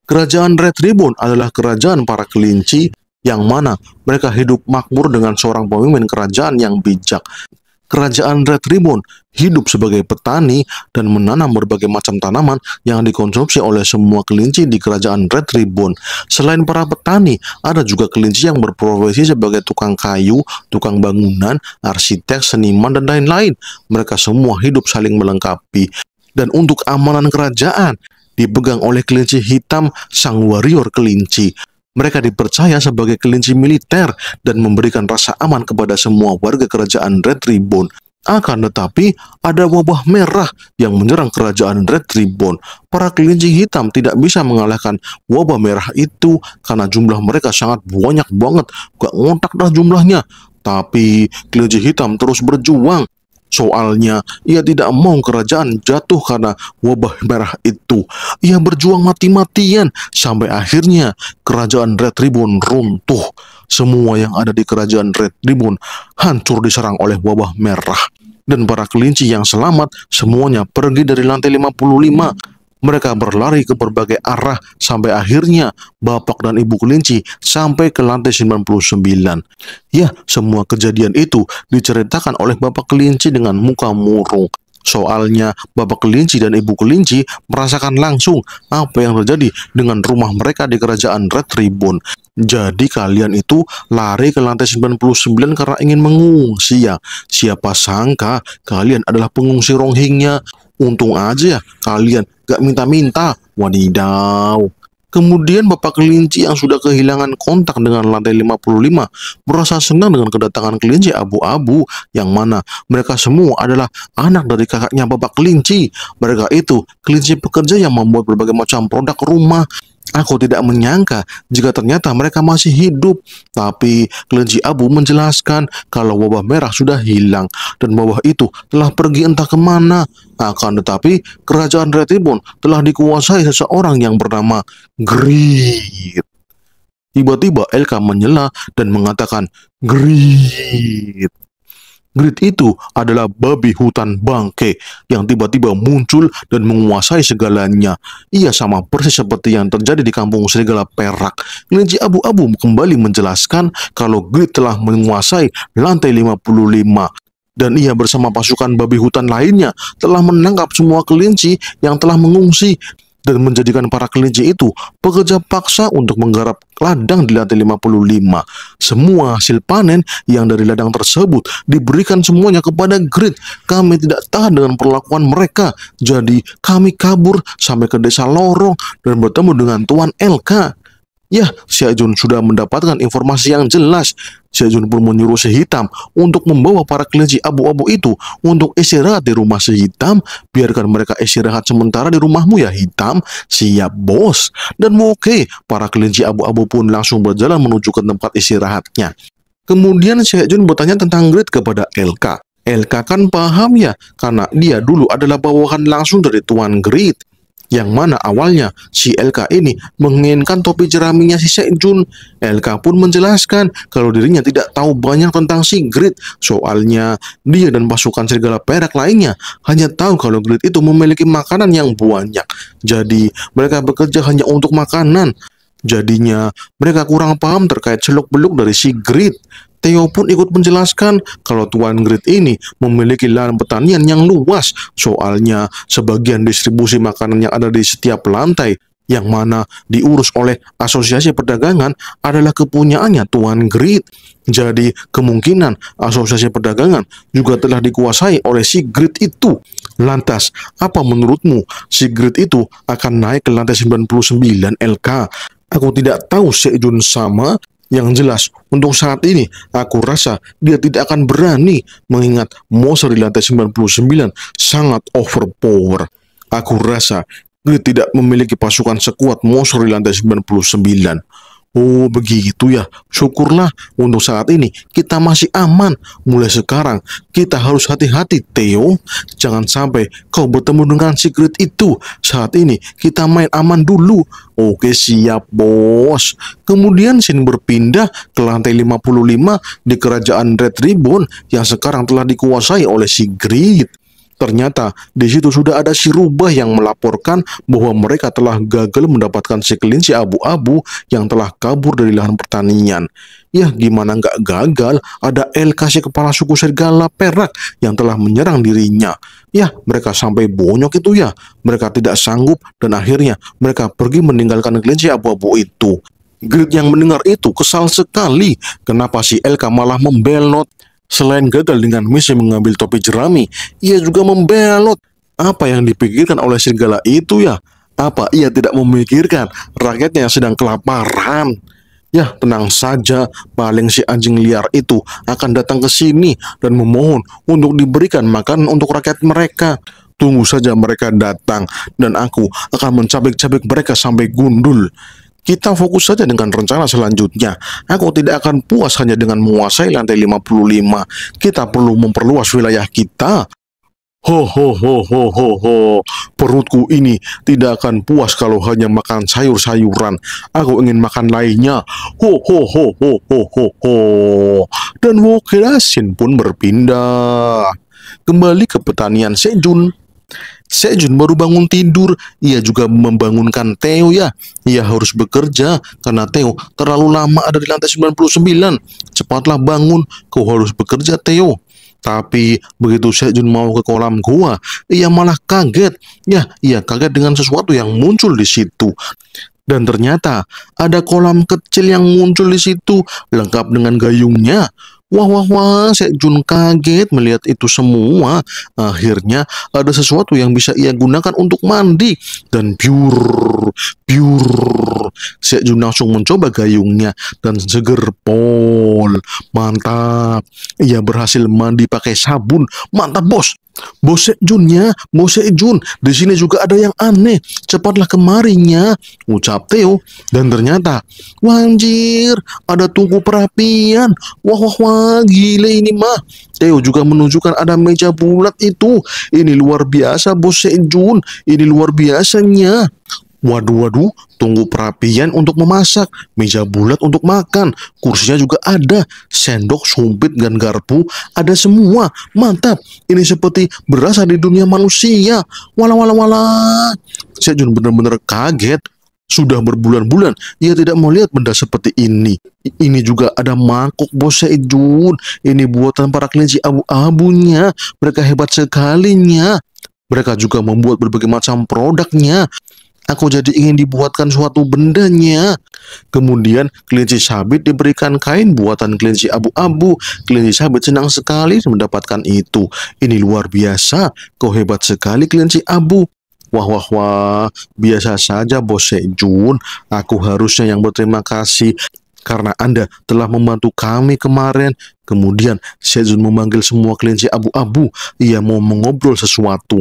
Kerajaan Red Ribbon adalah kerajaan para kelinci yang mana mereka hidup makmur dengan seorang pemimpin kerajaan yang bijak kerajaan Red Ribbon hidup sebagai petani dan menanam berbagai macam tanaman yang dikonsumsi oleh semua kelinci di kerajaan Red Ribbon. Selain para petani, ada juga kelinci yang berprofesi sebagai tukang kayu, tukang bangunan, arsitek, seniman, dan lain-lain. Mereka semua hidup saling melengkapi. Dan untuk amalan kerajaan, dipegang oleh kelinci hitam sang warrior kelinci. Mereka dipercaya sebagai kelinci militer dan memberikan rasa aman kepada semua warga kerajaan Red Ribbon. Akan tetapi, ada wabah merah yang menyerang kerajaan Red Ribbon. Para kelinci hitam tidak bisa mengalahkan wabah merah itu karena jumlah mereka sangat banyak banget. Gak ngontak dah jumlahnya. Tapi kelinci hitam terus berjuang Soalnya ia tidak mau kerajaan jatuh karena wabah merah itu. Ia berjuang mati-matian sampai akhirnya kerajaan Red Ribbon runtuh. Semua yang ada di kerajaan Red Ribbon hancur diserang oleh wabah merah. Dan para kelinci yang selamat semuanya pergi dari lantai 55 mereka berlari ke berbagai arah sampai akhirnya Bapak dan Ibu Kelinci sampai ke lantai 99. Ya, semua kejadian itu diceritakan oleh Bapak Kelinci dengan muka murung. Soalnya Bapak Kelinci dan Ibu Kelinci merasakan langsung apa yang terjadi dengan rumah mereka di kerajaan Red Tribun. Jadi kalian itu lari ke lantai 99 karena ingin mengungsi ya. Siapa sangka kalian adalah pengungsi Rohingya Untung aja ya kalian gak minta-minta. Wadidaw. Kemudian Bapak Kelinci yang sudah kehilangan kontak dengan lantai 55 merasa senang dengan kedatangan kelinci abu-abu yang mana mereka semua adalah anak dari kakaknya Bapak Kelinci. Mereka itu kelinci pekerja yang membuat berbagai macam produk rumah Aku tidak menyangka jika ternyata mereka masih hidup. Tapi kelinci abu menjelaskan kalau wabah merah sudah hilang dan wabah itu telah pergi entah kemana. Akan tetapi kerajaan Retribun telah dikuasai seseorang yang bernama Grit. Tiba-tiba Elka menyela dan mengatakan Grit. Grid itu adalah babi hutan bangke yang tiba-tiba muncul dan menguasai segalanya. Ia sama persis seperti yang terjadi di kampung serigala perak. Kelinci abu-abu kembali menjelaskan kalau Grid telah menguasai lantai 55 dan ia bersama pasukan babi hutan lainnya telah menangkap semua kelinci yang telah mengungsi dan menjadikan para kelinci itu pekerja paksa untuk menggarap ladang di lantai 55. Semua hasil panen yang dari ladang tersebut diberikan semuanya kepada Grid. Kami tidak tahan dengan perlakuan mereka. Jadi kami kabur sampai ke desa Lorong dan bertemu dengan Tuan LK. Ya, Ajun sudah mendapatkan informasi yang jelas Sejun pun menyuruh Sehitam untuk membawa para kelinci abu-abu itu untuk istirahat di rumah Sehitam. Biarkan mereka istirahat sementara di rumahmu ya hitam. Siap bos. Dan oke, para kelinci abu-abu pun langsung berjalan menuju ke tempat istirahatnya. Kemudian Sejun bertanya tentang Grid kepada LK. LK kan paham ya, karena dia dulu adalah bawahan langsung dari Tuan Grid yang mana awalnya si LK ini menginginkan topi jeraminya si Sejun. LK pun menjelaskan kalau dirinya tidak tahu banyak tentang si Grid, soalnya dia dan pasukan serigala perak lainnya hanya tahu kalau Grid itu memiliki makanan yang banyak. Jadi mereka bekerja hanya untuk makanan. Jadinya mereka kurang paham terkait seluk-beluk dari si Grid. Theo pun ikut menjelaskan kalau Tuan Grid ini memiliki lahan pertanian yang luas. Soalnya, sebagian distribusi makanan yang ada di setiap lantai yang mana diurus oleh Asosiasi Perdagangan adalah kepunyaannya Tuan Grid. Jadi kemungkinan Asosiasi Perdagangan juga telah dikuasai oleh si Grid itu. Lantas, apa menurutmu si Grid itu akan naik ke lantai 99 LK? Aku tidak tahu Sejun sama yang jelas, untuk saat ini, aku rasa dia tidak akan berani mengingat Moser di lantai 99 sangat overpower. Aku rasa dia tidak memiliki pasukan sekuat Moser di lantai 99. Oh begitu ya, syukurlah untuk saat ini kita masih aman. Mulai sekarang kita harus hati-hati Theo, jangan sampai kau bertemu dengan secret itu. Saat ini kita main aman dulu. Oke siap bos. Kemudian Shin berpindah ke lantai 55 di kerajaan Red Ribbon yang sekarang telah dikuasai oleh Sigrid. Ternyata di situ sudah ada si rubah yang melaporkan bahwa mereka telah gagal mendapatkan si kelinci abu-abu yang telah kabur dari lahan pertanian. Ya gimana nggak gagal, ada Elka si kepala suku serigala perak yang telah menyerang dirinya. Ya mereka sampai bonyok itu ya, mereka tidak sanggup dan akhirnya mereka pergi meninggalkan kelinci abu-abu itu. Grid yang mendengar itu kesal sekali. Kenapa si Elka malah membelot? Selain gagal dengan misi mengambil topi jerami, ia juga membelot. Apa yang dipikirkan oleh serigala itu ya? Apa ia tidak memikirkan rakyatnya yang sedang kelaparan? Ya, tenang saja, paling si anjing liar itu akan datang ke sini dan memohon untuk diberikan makan untuk rakyat mereka. Tunggu saja mereka datang dan aku akan mencabik-cabik mereka sampai gundul. Kita fokus saja dengan rencana selanjutnya. Aku tidak akan puas hanya dengan menguasai lantai 55. Kita perlu memperluas wilayah kita. Ho ho ho ho ho ho. Perutku ini tidak akan puas kalau hanya makan sayur-sayuran. Aku ingin makan lainnya. Ho ho ho ho ho ho ho. Dan Wokirasin pun berpindah. Kembali ke pertanian Sejun. Sejun baru bangun tidur, ia juga membangunkan Theo ya. Ia harus bekerja karena Theo terlalu lama ada di lantai 99. Cepatlah bangun, kau harus bekerja Theo. Tapi begitu Sejun mau ke kolam gua, ia malah kaget. Ya, ia kaget dengan sesuatu yang muncul di situ. Dan ternyata ada kolam kecil yang muncul di situ lengkap dengan gayungnya. Wah, wah, wah, Sek Jun kaget melihat itu semua. Akhirnya ada sesuatu yang bisa ia gunakan untuk mandi. Dan biur, biur. Sek Jun langsung mencoba gayungnya dan seger pol. Mantap. Ia berhasil mandi pakai sabun. Mantap, bos. Bos Sejunnya, Bos Sejun, di sini juga ada yang aneh. Cepatlah kemarinya, ucap Theo. Dan ternyata, wanjir, ada tungku perapian. Wah, wah, wah gila gile ini mah. Theo juga menunjukkan ada meja bulat itu. Ini luar biasa, Bos Sejun. Ini luar biasanya. Waduh, waduh, tunggu perapian untuk memasak, meja bulat untuk makan, kursinya juga ada, sendok, sumpit, dan garpu, ada semua. Mantap, ini seperti berasa di dunia manusia. Wala, wala, wala. Sejun benar-benar kaget sudah berbulan-bulan ia tidak mau lihat benda seperti ini. Ini juga ada mangkuk bos Sejun. Ini buatan para kelinci abu-abunya. Mereka hebat sekalinya. Mereka juga membuat berbagai macam produknya. Aku jadi ingin dibuatkan suatu bendanya. Kemudian kelinci sabit diberikan kain buatan kelinci abu-abu. Kelinci sabit senang sekali mendapatkan itu. Ini luar biasa. Kau hebat sekali kelinci abu. Wah wah wah, biasa saja bos Sejun. Aku harusnya yang berterima kasih karena Anda telah membantu kami kemarin. Kemudian Sejun memanggil semua kelinci abu-abu. Ia mau mengobrol sesuatu.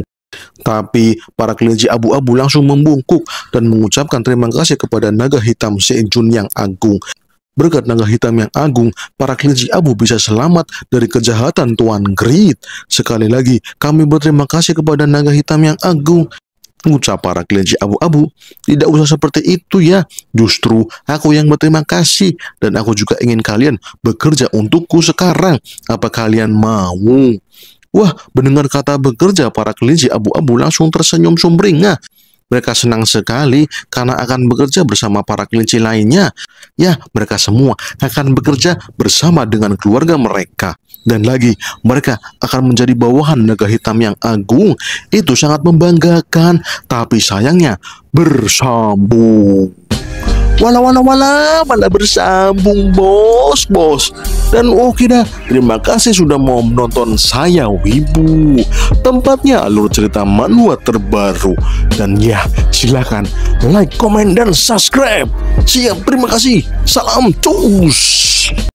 Tapi para kelinci abu-abu langsung membungkuk dan mengucapkan terima kasih kepada naga hitam Sejun yang agung. Berkat naga hitam yang agung, para kelinci abu bisa selamat dari kejahatan Tuan Grit. Sekali lagi, kami berterima kasih kepada naga hitam yang agung. Ucap para kelinci abu-abu, tidak usah seperti itu ya. Justru aku yang berterima kasih dan aku juga ingin kalian bekerja untukku sekarang. Apa kalian mau? Wah, mendengar kata bekerja, para kelinci abu-abu langsung tersenyum sumringah. Mereka senang sekali karena akan bekerja bersama para kelinci lainnya. Ya, mereka semua akan bekerja bersama dengan keluarga mereka. Dan lagi, mereka akan menjadi bawahan naga hitam yang agung. Itu sangat membanggakan, tapi sayangnya bersambung. Wala wala wala, mana bersambung bos bos. Dan oke dah, terima kasih sudah mau menonton saya Wibu. Tempatnya alur cerita manhwa terbaru. Dan ya, silahkan like, komen, dan subscribe. Siap, terima kasih. Salam cus.